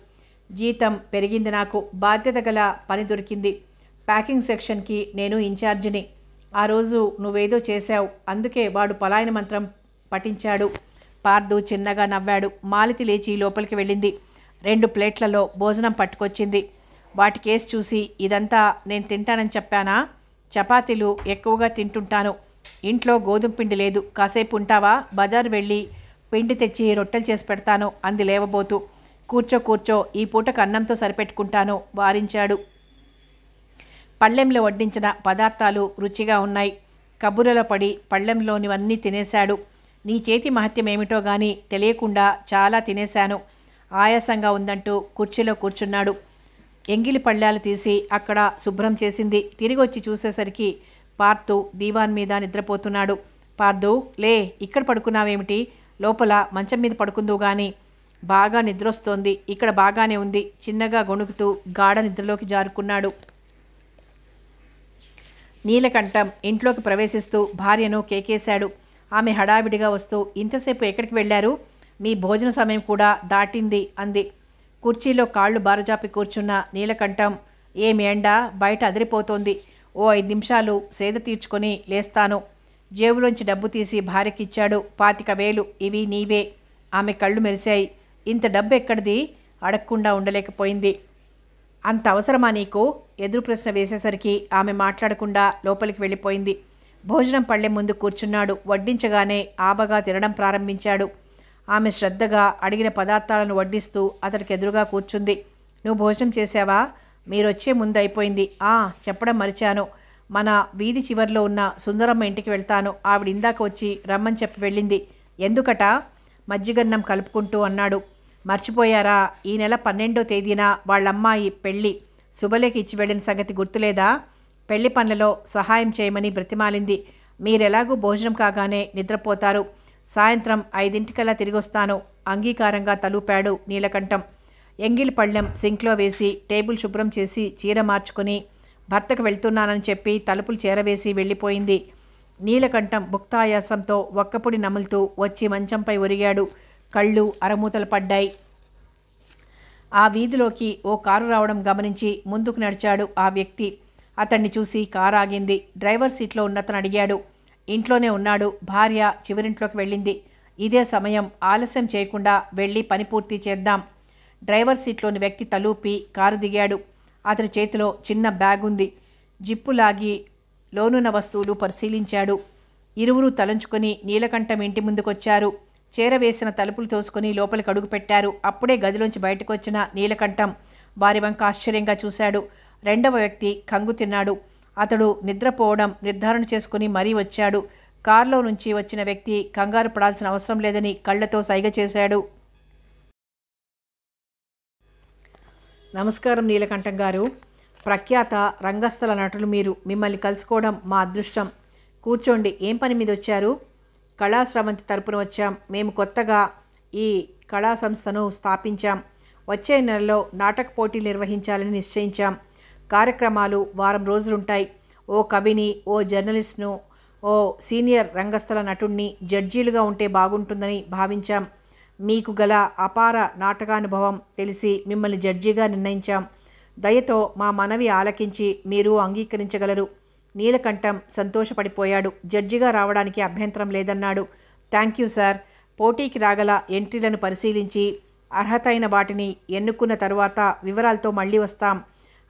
జీతం పెరిగింది నాకు బాధ్యత గల పని దొరికింది ప్యాకింగ్ సెక్షన్కి నేను ఇన్ఛార్జిని ఆ రోజు నువ్వేదో చేశావు అందుకే వాడు పలాయన మంత్రం పఠించాడు పార్దు చిన్నగా నవ్వాడు మాలితి లేచి లోపలికి వెళ్ళింది రెండు ప్లేట్లలో భోజనం పట్టుకొచ్చింది వాటి కేసు చూసి ఇదంతా నేను తింటానని చెప్పానా చపాతీలు ఎక్కువగా తింటుంటాను ఇంట్లో గోధుమ పిండి లేదు కాసేపు ఉంటావా బజార్ వెళ్ళి పిండి తెచ్చి రొట్టెలు చేసి పెడతాను అంది లేవబోతు కూర్చో కూర్చో ఈ పూటకు అన్నంతో సరిపెట్టుకుంటాను వారించాడు పళ్ళెంలో వడ్డించిన పదార్థాలు రుచిగా ఉన్నాయి కబురలో పడి పళ్ళెంలోనివన్నీ తినేశాడు నీ చేతి మహత్యమేమిటో గాని తెలియకుండా చాలా తినేశాను ఆయాసంగా ఉందంటూ కుర్చీలో కూర్చున్నాడు ఎంగిలి పళ్ళాలు తీసి అక్కడ శుభ్రం చేసింది తిరిగి వచ్చి చూసేసరికి పార్థు దీవాన్ మీద నిద్రపోతున్నాడు పార్థు లే ఇక్కడ పడుకున్నావేమిటి లోపల మంచం మీద పడుకుందో గాని బాగా నిద్రొస్తోంది ఇక్కడ బాగానే ఉంది చిన్నగా గొణుకుతూ గాఢ నిద్రలోకి జారుకున్నాడు నీలకంఠం ఇంట్లోకి ప్రవేశిస్తూ భార్యను కేకేశాడు ఆమె హడావిడిగా వస్తూ ఇంతసేపు ఎక్కడికి వెళ్ళారు మీ భోజన సమయం కూడా దాటింది అంది కుర్చీలో కాళ్ళు బారజాపి కూర్చున్న నీలకంఠం ఏమి ఎండ బయట అదిరిపోతోంది ఓ ఐదు నిమిషాలు సేద తీర్చుకొని లేస్తాను జేబులోంచి డబ్బు తీసి భార్యకి ఇచ్చాడు పాతిక వేలు ఇవి నీవే ఆమె కళ్ళు మెరిశాయి ఇంత డబ్బు ఎక్కడిది అడగకుండా ఉండలేకపోయింది అంత అవసరమా నీకు ఎదురు ప్రశ్న వేసేసరికి ఆమె మాట్లాడకుండా లోపలికి వెళ్ళిపోయింది భోజనం పళ్ళె ముందు కూర్చున్నాడు వడ్డించగానే ఆబగా తినడం ప్రారంభించాడు ఆమె శ్రద్ధగా అడిగిన పదార్థాలను వడ్డిస్తూ అతడికి ఎదురుగా కూర్చుంది నువ్వు భోజనం చేసావా మీరొచ్చే ముందు అయిపోయింది ఆ చెప్పడం మరిచాను మన వీధి చివరిలో ఉన్న సుందరమ్మ ఇంటికి వెళ్తాను ఆవిడ ఇందాక వచ్చి రమ్మని చెప్పి వెళ్ళింది ఎందుకట మజ్జిగన్నం కలుపుకుంటూ అన్నాడు మర్చిపోయారా ఈ నెల పన్నెండో తేదీన వాళ్ళమ్మాయి పెళ్ళి శుభలేఖ ఇచ్చి వెళ్ళిన సంగతి గుర్తులేదా పెళ్లి పనులలో సహాయం చేయమని బ్రతిమాలింది మీరెలాగూ భోజనం కాగానే నిద్రపోతారు సాయంత్రం ఐదింటికల్లా తిరిగొస్తాను అంగీకారంగా తలూపాడు నీలకంఠం ఎంగిల్ పళ్ళెం సింక్లో వేసి టేబుల్ శుభ్రం చేసి చీర మార్చుకుని భర్తకు వెళ్తున్నానని చెప్పి తలుపులు చేరవేసి వెళ్ళిపోయింది నీలకంఠం ముక్తాయాసంతో ఒక్కపుడి నములుతూ వచ్చి మంచంపై ఒరిగాడు కళ్ళు అరమూతలు పడ్డాయి ఆ వీధిలోకి ఓ కారు రావడం గమనించి ముందుకు నడిచాడు ఆ వ్యక్తి అతన్ని చూసి కార్ ఆగింది డ్రైవర్ సీట్లో ఉన్నతను అడిగాడు ఇంట్లోనే ఉన్నాడు భార్య చివరింట్లోకి వెళ్ళింది ఇదే సమయం ఆలస్యం చేయకుండా వెళ్ళి పని పూర్తి చేద్దాం డ్రైవర్ సీట్లోని వ్యక్తి తలూపి కారు దిగాడు అతని చేతిలో చిన్న బ్యాగ్ ఉంది జిప్పు లాగి లోనున్న వస్తువులు పరిశీలించాడు ఇరువురు తలంచుకొని నీలకంఠం ఇంటి ముందుకొచ్చారు చేరవేసిన తలుపులు తోసుకొని లోపలికి అడుగుపెట్టారు అప్పుడే గదిలోంచి బయటకు వచ్చిన నీలకంఠం వారి వంక ఆశ్చర్యంగా చూశాడు రెండవ వ్యక్తి కంగు తిన్నాడు అతడు నిద్రపోవడం నిర్ధారణ చేసుకుని మరీ వచ్చాడు కారులో నుంచి వచ్చిన వ్యక్తి కంగారు పడాల్సిన అవసరం లేదని కళ్లతో సైగ చేశాడు నమస్కారం నీలకంఠం గారు ప్రఖ్యాత రంగస్థల నటులు మీరు మిమ్మల్ని కలుసుకోవడం మా అదృష్టం కూర్చోండి ఏం పని మీద వచ్చారు కళాశ్రవంతి తరపున వచ్చాం మేము కొత్తగా ఈ కళా సంస్థను స్థాపించాం వచ్చే నెలలో నాటక పోటీలు నిర్వహించాలని నిశ్చయించాం కార్యక్రమాలు వారం రోజులుంటాయి ఓ కవిని ఓ జర్నలిస్ట్ను ఓ సీనియర్ రంగస్థల నటుణ్ణి జడ్జీలుగా ఉంటే బాగుంటుందని భావించాం మీకు గల అపార నాటకానుభవం తెలిసి మిమ్మల్ని జడ్జిగా నిర్ణయించాం దయతో మా మనవి ఆలకించి మీరు అంగీకరించగలరు నీలకంఠం సంతోషపడిపోయాడు జడ్జిగా రావడానికి అభ్యంతరం లేదన్నాడు థ్యాంక్ యూ సార్ పోటీకి రాగల ఎంట్రీలను పరిశీలించి అర్హతైన వాటిని ఎన్నుకున్న తరువాత వివరాలతో మళ్ళీ వస్తాం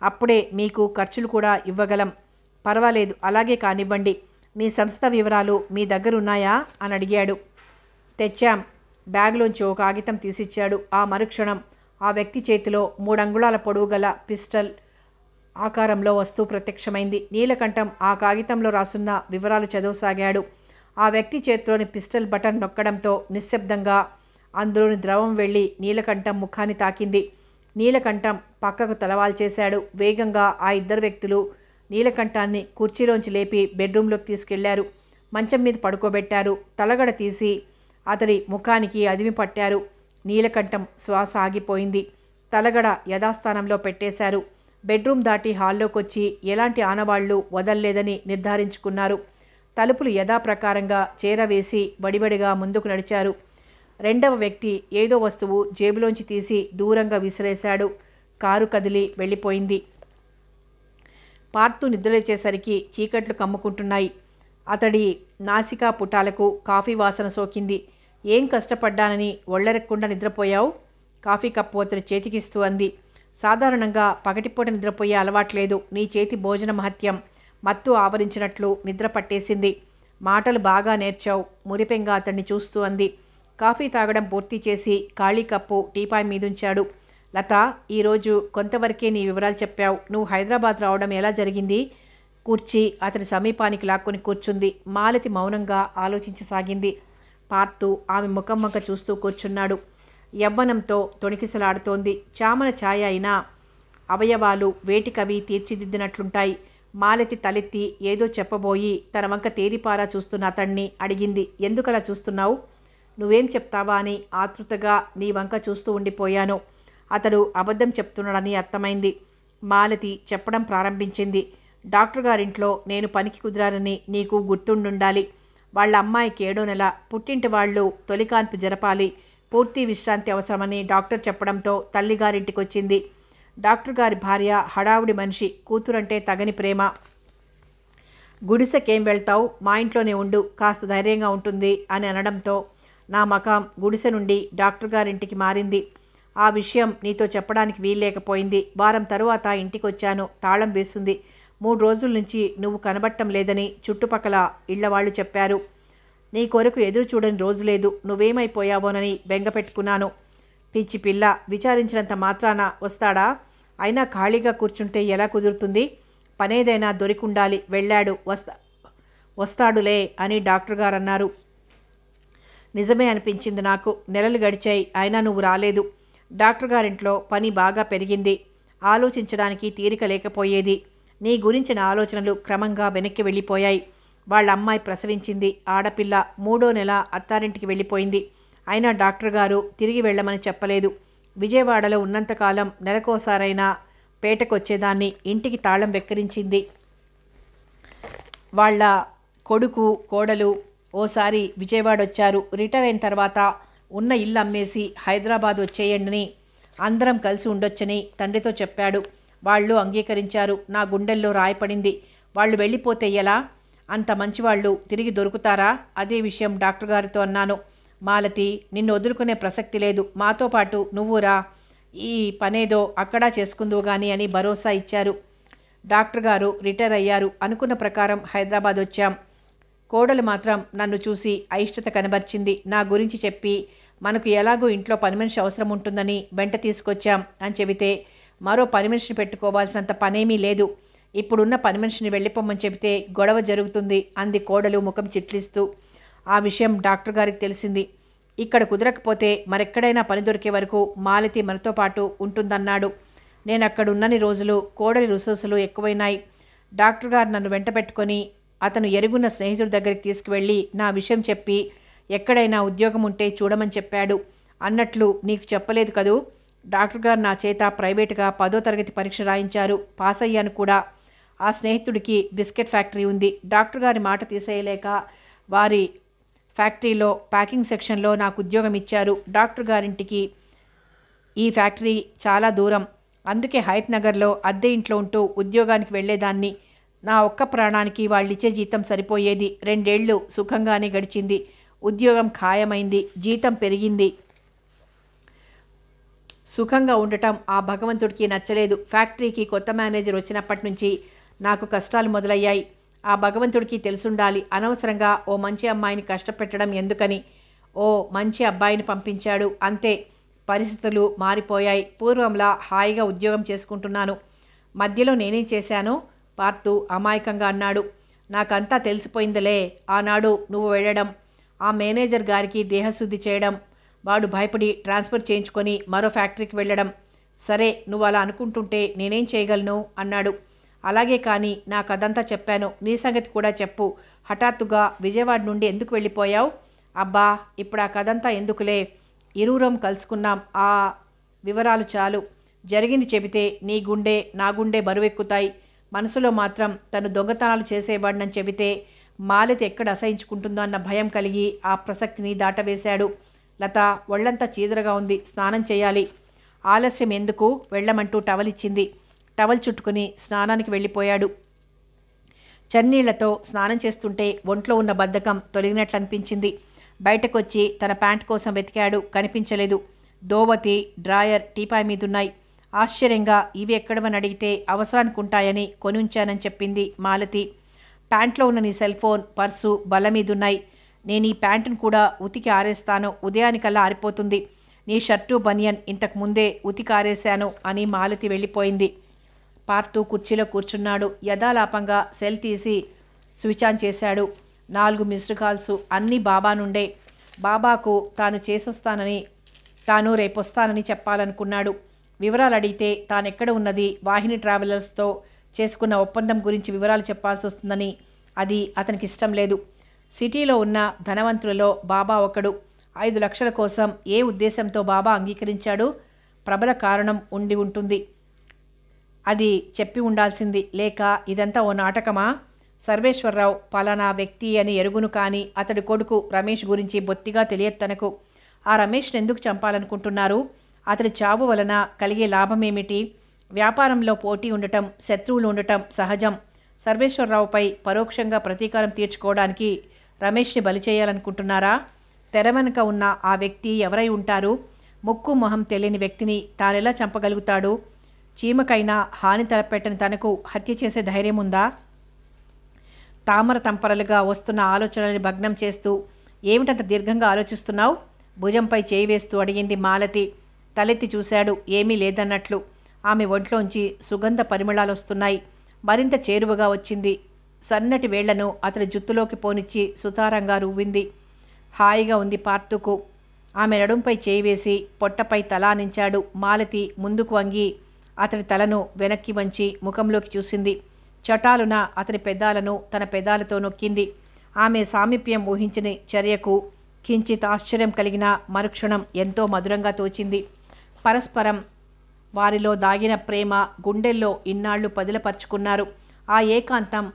అప్పుడే మీకు ఖర్చులు కూడా ఇవ్వగలం పర్వాలేదు అలాగే కానివ్వండి మీ సంస్థ వివరాలు మీ దగ్గర ఉన్నాయా అని అడిగాడు తెచ్చాం బ్యాగ్లోంచి ఓ కాగితం తీసిచ్చాడు ఆ మరుక్షణం ఆ వ్యక్తి చేతిలో మూడంగుళాల పొడవు గల పిస్టల్ ఆకారంలో వస్తువు ప్రత్యక్షమైంది నీలకంఠం ఆ కాగితంలో రాసున్న వివరాలు చదవసాగాడు ఆ వ్యక్తి చేతిలోని పిస్టల్ బటన్ నొక్కడంతో నిశ్శబ్దంగా అందులోని ద్రవం వెళ్ళి నీలకంఠం ముఖాన్ని తాకింది నీలకంఠం పక్కకు తలవాల్చేశాడు వేగంగా ఆ ఇద్దరు వ్యక్తులు నీలకంఠాన్ని కుర్చీలోంచి లేపి బెడ్రూమ్లోకి తీసుకెళ్లారు మంచం మీద పడుకోబెట్టారు తలగడ తీసి అతడి ముఖానికి అదిమి పట్టారు నీలకంఠం శ్వాస ఆగిపోయింది తలగడ యథాస్థానంలో పెట్టేశారు బెడ్రూమ్ దాటి హాల్లోకి వచ్చి ఎలాంటి ఆనవాళ్లు వదల్లేదని నిర్ధారించుకున్నారు తలుపులు యథాప్రకారంగా చేరవేసి వడివడిగా ముందుకు నడిచారు రెండవ వ్యక్తి ఏదో వస్తువు జేబులోంచి తీసి దూరంగా విసిరేశాడు కారు కదిలి వెళ్ళిపోయింది పార్తు నిద్రలేచేసరికి చీకట్లు కమ్ముకుంటున్నాయి అతడి నాసికా పుటాలకు కాఫీ వాసన సోకింది ఏం కష్టపడ్డానని ఒళ్ళెరక్కుండా నిద్రపోయావు కాఫీ కప్పు అతడి చేతికిస్తూ అంది సాధారణంగా పగటిపూట నిద్రపోయే అలవాట్లేదు నీ చేతి భోజన మహత్యం మత్తు ఆవరించినట్లు నిద్ర పట్టేసింది మాటలు బాగా నేర్చావు మురిపెంగా అతన్ని చూస్తూ అంది కాఫీ తాగడం పూర్తి చేసి ఖాళీ కప్పు టీపాయ్ మీదుంచాడు లత ఈరోజు కొంతవరకే నీ వివరాలు చెప్పావు నువ్వు హైదరాబాద్ రావడం ఎలా జరిగింది కూర్చి అతని సమీపానికి లాక్కొని కూర్చుంది మాలతి మౌనంగా ఆలోచించసాగింది పార్తు ఆమె ముఖం వంక చూస్తూ కూర్చున్నాడు యవ్వనంతో తొణికిసలాడుతోంది చామన ఛాయ అయినా అవయవాలు వేటికవి తీర్చిదిద్దినట్లుంటాయి మాలతి తలెత్తి ఏదో చెప్పబోయి తన వంక తేరిపారా చూస్తున్న అతన్ని అడిగింది ఎందుకలా చూస్తున్నావు నువ్వేం చెప్తావా అని ఆతృతగా నీ వంక చూస్తూ ఉండిపోయాను అతడు అబద్ధం చెప్తున్నాడని అర్థమైంది మాలతి చెప్పడం ప్రారంభించింది డాక్టర్ గారింట్లో నేను పనికి కుదిరానని నీకు గుర్తుండుండాలి వాళ్ళ అమ్మాయికి ఏడో నెల పుట్టింటి వాళ్ళు తొలికాన్పు జరపాలి పూర్తి విశ్రాంతి అవసరమని డాక్టర్ చెప్పడంతో తల్లిగారింటికి వచ్చింది డాక్టర్ గారి భార్య హడావుడి మనిషి కూతురంటే తగని ప్రేమ గుడిసెకేం వెళ్తావు మా ఇంట్లోనే ఉండు కాస్త ధైర్యంగా ఉంటుంది అని అనడంతో నా మకాం గుడిసె నుండి డాక్టర్ గారింటికి మారింది ఆ విషయం నీతో చెప్పడానికి వీల్లేకపోయింది వారం తరువాత ఇంటికి వచ్చాను తాళం వేసింది మూడు రోజుల నుంచి నువ్వు కనబట్టం లేదని చుట్టుపక్కల ఇళ్లవాళ్లు చెప్పారు నీ కొరకు ఎదురు చూడని రోజు లేదు నువ్వేమైపోయావోనని బెంగపెట్టుకున్నాను పిచ్చి పిల్ల విచారించినంత మాత్రాన వస్తాడా అయినా ఖాళీగా కూర్చుంటే ఎలా కుదురుతుంది పనేదైనా దొరికుండాలి వెళ్ళాడు వస్తా వస్తాడులే అని డాక్టర్ గారు అన్నారు నిజమే అనిపించింది నాకు నెలలు గడిచాయి అయినా నువ్వు రాలేదు డాక్టర్ గారింట్లో పని బాగా పెరిగింది ఆలోచించడానికి తీరిక లేకపోయేది నీ గురించిన ఆలోచనలు క్రమంగా వెనక్కి వెళ్ళిపోయాయి వాళ్ళ అమ్మాయి ప్రసవించింది ఆడపిల్ల మూడో నెల అత్తారింటికి వెళ్ళిపోయింది అయినా డాక్టర్ గారు తిరిగి వెళ్ళమని చెప్పలేదు విజయవాడలో ఉన్నంతకాలం నెలకోసారైనా పేటకొచ్చేదాన్ని ఇంటికి తాళం వెక్కిరించింది వాళ్ళ కొడుకు కోడలు ఓసారి విజయవాడ వచ్చారు రిటైర్ అయిన తర్వాత ఉన్న ఇల్లు అమ్మేసి హైదరాబాద్ వచ్చేయండిని అందరం కలిసి ఉండొచ్చని తండ్రితో చెప్పాడు వాళ్ళు అంగీకరించారు నా గుండెల్లో రాయపడింది వాళ్ళు వెళ్ళిపోతే ఎలా అంత మంచివాళ్ళు తిరిగి దొరుకుతారా అదే విషయం డాక్టర్ గారితో అన్నాను మాలతి నిన్ను వదులుకునే ప్రసక్తి లేదు మాతో పాటు నువ్వురా ఈ పనేదో అక్కడా చేసుకుందువు కానీ అని భరోసా ఇచ్చారు డాక్టర్ గారు రిటైర్ అయ్యారు అనుకున్న ప్రకారం హైదరాబాద్ వచ్చాం కోడలు మాత్రం నన్ను చూసి అయిష్టత కనబర్చింది నా గురించి చెప్పి మనకు ఎలాగో ఇంట్లో పని మనిషి అవసరం ఉంటుందని వెంట తీసుకొచ్చాం అని చెబితే మరో పని మనిషిని పెట్టుకోవాల్సినంత పనేమీ లేదు ఇప్పుడున్న పని మనిషిని వెళ్ళిపోమని చెబితే గొడవ జరుగుతుంది అంది కోడలు ముఖం చిట్లిస్తూ ఆ విషయం డాక్టర్ గారికి తెలిసింది ఇక్కడ కుదరకపోతే మరెక్కడైనా పని దొరికే వరకు మాలతి మనతో పాటు ఉంటుందన్నాడు నేను అక్కడున్నని రోజులు కోడలి రిసోర్సులు ఎక్కువైనాయి డాక్టర్ గారు నన్ను వెంట పెట్టుకొని అతను ఎరుగున్న స్నేహితుడి దగ్గరికి తీసుకువెళ్ళి నా విషయం చెప్పి ఎక్కడైనా ఉద్యోగం ఉంటే చూడమని చెప్పాడు అన్నట్లు నీకు చెప్పలేదు కదూ డాక్టర్ గారు నా చేత ప్రైవేటుగా పదో తరగతి పరీక్ష రాయించారు పాస్ అయ్యాను కూడా ఆ స్నేహితుడికి బిస్కెట్ ఫ్యాక్టరీ ఉంది డాక్టర్ గారి మాట తీసేయలేక వారి ఫ్యాక్టరీలో ప్యాకింగ్ సెక్షన్లో నాకు ఉద్యోగం ఇచ్చారు డాక్టర్ గారింటికి ఈ ఫ్యాక్టరీ చాలా దూరం అందుకే హయత్ నగర్లో అద్దె ఇంట్లో ఉంటూ ఉద్యోగానికి వెళ్ళేదాన్ని నా ఒక్క ప్రాణానికి వాళ్ళిచ్చే జీతం సరిపోయేది రెండేళ్లు సుఖంగానే గడిచింది ఉద్యోగం ఖాయమైంది జీతం పెరిగింది సుఖంగా ఉండటం ఆ భగవంతుడికి నచ్చలేదు ఫ్యాక్టరీకి కొత్త మేనేజర్ వచ్చినప్పటి నుంచి నాకు కష్టాలు మొదలయ్యాయి ఆ భగవంతుడికి తెలుసుండాలి అనవసరంగా ఓ మంచి అమ్మాయిని కష్టపెట్టడం ఎందుకని ఓ మంచి అబ్బాయిని పంపించాడు అంతే పరిస్థితులు మారిపోయాయి పూర్వంలా హాయిగా ఉద్యోగం చేసుకుంటున్నాను మధ్యలో నేనేం చేశానో పార్థు అమాయకంగా అన్నాడు నాకంతా తెలిసిపోయిందిలే ఆనాడు నువ్వు వెళ్ళడం ఆ మేనేజర్ గారికి దేహశుద్ధి చేయడం వాడు భయపడి ట్రాన్స్ఫర్ చేయించుకొని మరో ఫ్యాక్టరీకి వెళ్ళడం సరే నువ్వు అలా అనుకుంటుంటే నేనేం చేయగలను అన్నాడు అలాగే కానీ నా కథంతా చెప్పాను నీ సంగతి కూడా చెప్పు హఠాత్తుగా విజయవాడ నుండి ఎందుకు వెళ్ళిపోయావు అబ్బా ఇప్పుడు ఆ కథంతా ఎందుకులే ఇరువురం కలుసుకున్నాం ఆ వివరాలు చాలు జరిగింది చెబితే నీ గుండె నా గుండె బరువెక్కుతాయి మనసులో మాత్రం తను దొంగతనాలు చేసేవాడినని చెబితే మాలతి ఎక్కడ అసహించుకుంటుందో అన్న భయం కలిగి ఆ ప్రసక్తిని దాటవేశాడు లత ఒళ్ళంతా చీదరగా ఉంది స్నానం చేయాలి ఆలస్యం ఎందుకు వెళ్ళమంటూ టవల్ ఇచ్చింది టవల్ చుట్టుకుని స్నానానికి వెళ్ళిపోయాడు చన్నీళ్లతో స్నానం చేస్తుంటే ఒంట్లో ఉన్న బద్ధకం తొలగినట్లు అనిపించింది బయటకొచ్చి తన ప్యాంట్ కోసం వెతికాడు కనిపించలేదు దోవతి డ్రాయర్ టీపాయ్ మీదున్నాయి ఆశ్చర్యంగా ఇవి ఎక్కడవని అడిగితే అవసరానికి ఉంటాయని కొని ఉంచానని చెప్పింది మాలతి ప్యాంట్లో ఉన్న నీ సెల్ ఫోన్ పర్సు బల్ల మీదున్నాయి నేను ఈ ప్యాంటును కూడా ఉతికి ఆరేస్తాను ఉదయానికల్లా ఆరిపోతుంది నీ షర్టు బనియన్ ఇంతకు ముందే ఉతికి ఆరేశాను అని మాలతి వెళ్ళిపోయింది పార్తూ కుర్చీలో కూర్చున్నాడు యథాలాపంగా సెల్ తీసి స్విచ్ ఆన్ చేశాడు నాలుగు మిస్డ్ కాల్స్ అన్నీ బాబా నుండే బాబాకు తాను చేసొస్తానని తాను రేపొస్తానని చెప్పాలనుకున్నాడు వివరాలు అడిగితే తానెక్కడ ఉన్నది వాహిని ట్రావెలర్స్తో చేసుకున్న ఒప్పందం గురించి వివరాలు చెప్పాల్సి వస్తుందని అది అతనికి ఇష్టం లేదు సిటీలో ఉన్న ధనవంతులలో బాబా ఒకడు ఐదు లక్షల కోసం ఏ ఉద్దేశంతో బాబా అంగీకరించాడు ప్రబల కారణం ఉండి ఉంటుంది అది చెప్పి ఉండాల్సింది లేక ఇదంతా ఓ నాటకమా సర్వేశ్వరరావు పలానా వ్యక్తి అని ఎరుగును కానీ అతడి కొడుకు రమేష్ గురించి బొత్తిగా తెలియదు తనకు ఆ రమేష్ని ఎందుకు చంపాలనుకుంటున్నారు అతడి చావు వలన కలిగే లాభమేమిటి వ్యాపారంలో పోటీ ఉండటం శత్రువులు ఉండటం సహజం సర్వేశ్వరరావుపై పరోక్షంగా ప్రతీకారం తీర్చుకోవడానికి రమేష్ని బలి చేయాలనుకుంటున్నారా తెర వెనుక ఉన్న ఆ వ్యక్తి ఎవరై ఉంటారు ముక్కు మొహం తెలియని వ్యక్తిని తానెలా చంపగలుగుతాడు చీమకైనా హాని తలపెట్టని తనకు హత్య చేసే ధైర్యం ఉందా తామర తంపరలుగా వస్తున్న ఆలోచనల్ని భగ్నం చేస్తూ ఏమిటంత దీర్ఘంగా ఆలోచిస్తున్నావు భుజంపై చేయి వేస్తూ అడిగింది మాలతి తలెత్తి చూశాడు ఏమీ లేదన్నట్లు ఆమె ఒంట్లోంచి సుగంధ పరిమళాలొస్తున్నాయి మరింత చేరువగా వచ్చింది సన్నటి వేళ్లను అతడి జుత్తులోకి పోనిచ్చి సుతారంగా రువ్వింది హాయిగా ఉంది పార్తుకు ఆమె నడుంపై చేయి వేసి పొట్టపై తలానించాడు మాలతి ముందుకు వంగి అతడి తలను వెనక్కి వంచి ముఖంలోకి చూసింది చటాలున అతని పెదాలను తన పెదాలతో నొక్కింది ఆమె సామీప్యం ఊహించని చర్యకు కించిత్ ఆశ్చర్యం కలిగిన మరుక్షణం ఎంతో మధురంగా తోచింది పరస్పరం వారిలో దాగిన ప్రేమ గుండెల్లో ఇన్నాళ్లు పదిలపరుచుకున్నారు ఆ ఏకాంతం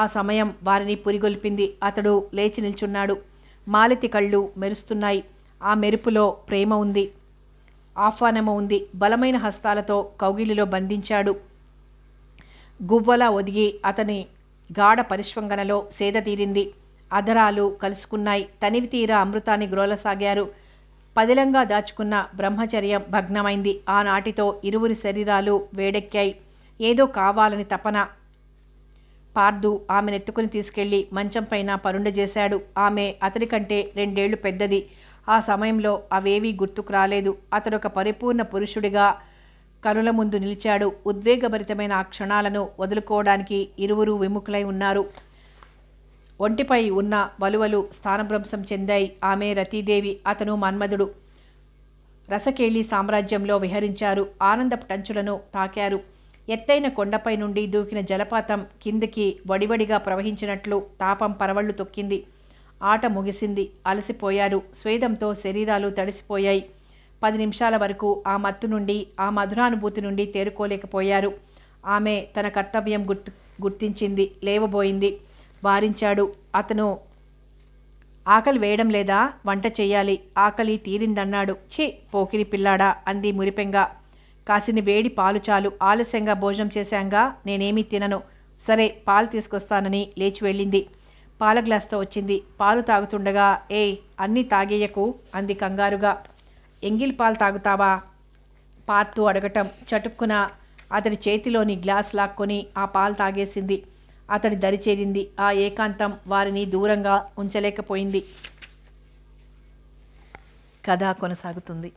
ఆ సమయం వారిని పురిగొల్పింది అతడు లేచి నిల్చున్నాడు మాలితి కళ్ళు మెరుస్తున్నాయి ఆ మెరుపులో ప్రేమ ఉంది ఆహ్వానము ఉంది బలమైన హస్తాలతో కౌగిలిలో బంధించాడు గువ్వలా ఒదిగి అతని గాఢ పరిష్వంగనలో సేద తీరింది అధరాలు కలుసుకున్నాయి తనివి తీర అమృతాన్ని గ్రోలసాగారు పదిలంగా దాచుకున్న బ్రహ్మచర్యం భగ్నమైంది ఆనాటితో ఇరువురి శరీరాలు వేడెక్కాయి ఏదో కావాలని తపన పార్దు ఆమెనెత్తుకుని తీసుకెళ్లి మంచంపైన చేశాడు ఆమె అతడి కంటే రెండేళ్లు పెద్దది ఆ సమయంలో అవేవీ గుర్తుకు రాలేదు అతడొక పరిపూర్ణ పురుషుడిగా కనుల ముందు నిలిచాడు ఉద్వేగభరితమైన ఆ క్షణాలను వదులుకోవడానికి ఇరువురు విముఖులై ఉన్నారు ఒంటిపై ఉన్న వలువలు స్థానభ్రంశం చెందాయి ఆమె రతీదేవి అతను మన్మధుడు రసకేళి సామ్రాజ్యంలో విహరించారు ఆనంద టంచులను తాకారు ఎత్తైన కొండపై నుండి దూకిన జలపాతం కిందికి వడివడిగా ప్రవహించినట్లు తాపం పరవళ్లు తొక్కింది ఆట ముగిసింది అలసిపోయారు స్వేదంతో శరీరాలు తడిసిపోయాయి పది నిమిషాల వరకు ఆ మత్తు నుండి ఆ మధురానుభూతి నుండి తేరుకోలేకపోయారు ఆమె తన కర్తవ్యం గుర్తు గుర్తించింది లేవబోయింది వారించాడు అతను ఆకలి వేయడం లేదా వంట చేయాలి ఆకలి తీరిందన్నాడు ఛీ పోకిరి పిల్లాడా అంది మురిపెంగా కాసిని వేడి పాలు చాలు ఆలస్యంగా భోజనం చేశాంగా నేనేమీ తినను సరే పాలు తీసుకొస్తానని లేచి వెళ్ళింది పాల గ్లాస్తో వచ్చింది పాలు తాగుతుండగా ఏ అన్నీ తాగేయకు అంది కంగారుగా ఎంగిల్ పాలు తాగుతావా పార్తూ అడగటం చటుక్కున అతని చేతిలోని గ్లాస్ లాక్కొని ఆ పాలు తాగేసింది అతడి దరిచేరింది ఆ ఏకాంతం వారిని దూరంగా ఉంచలేకపోయింది కథ కొనసాగుతుంది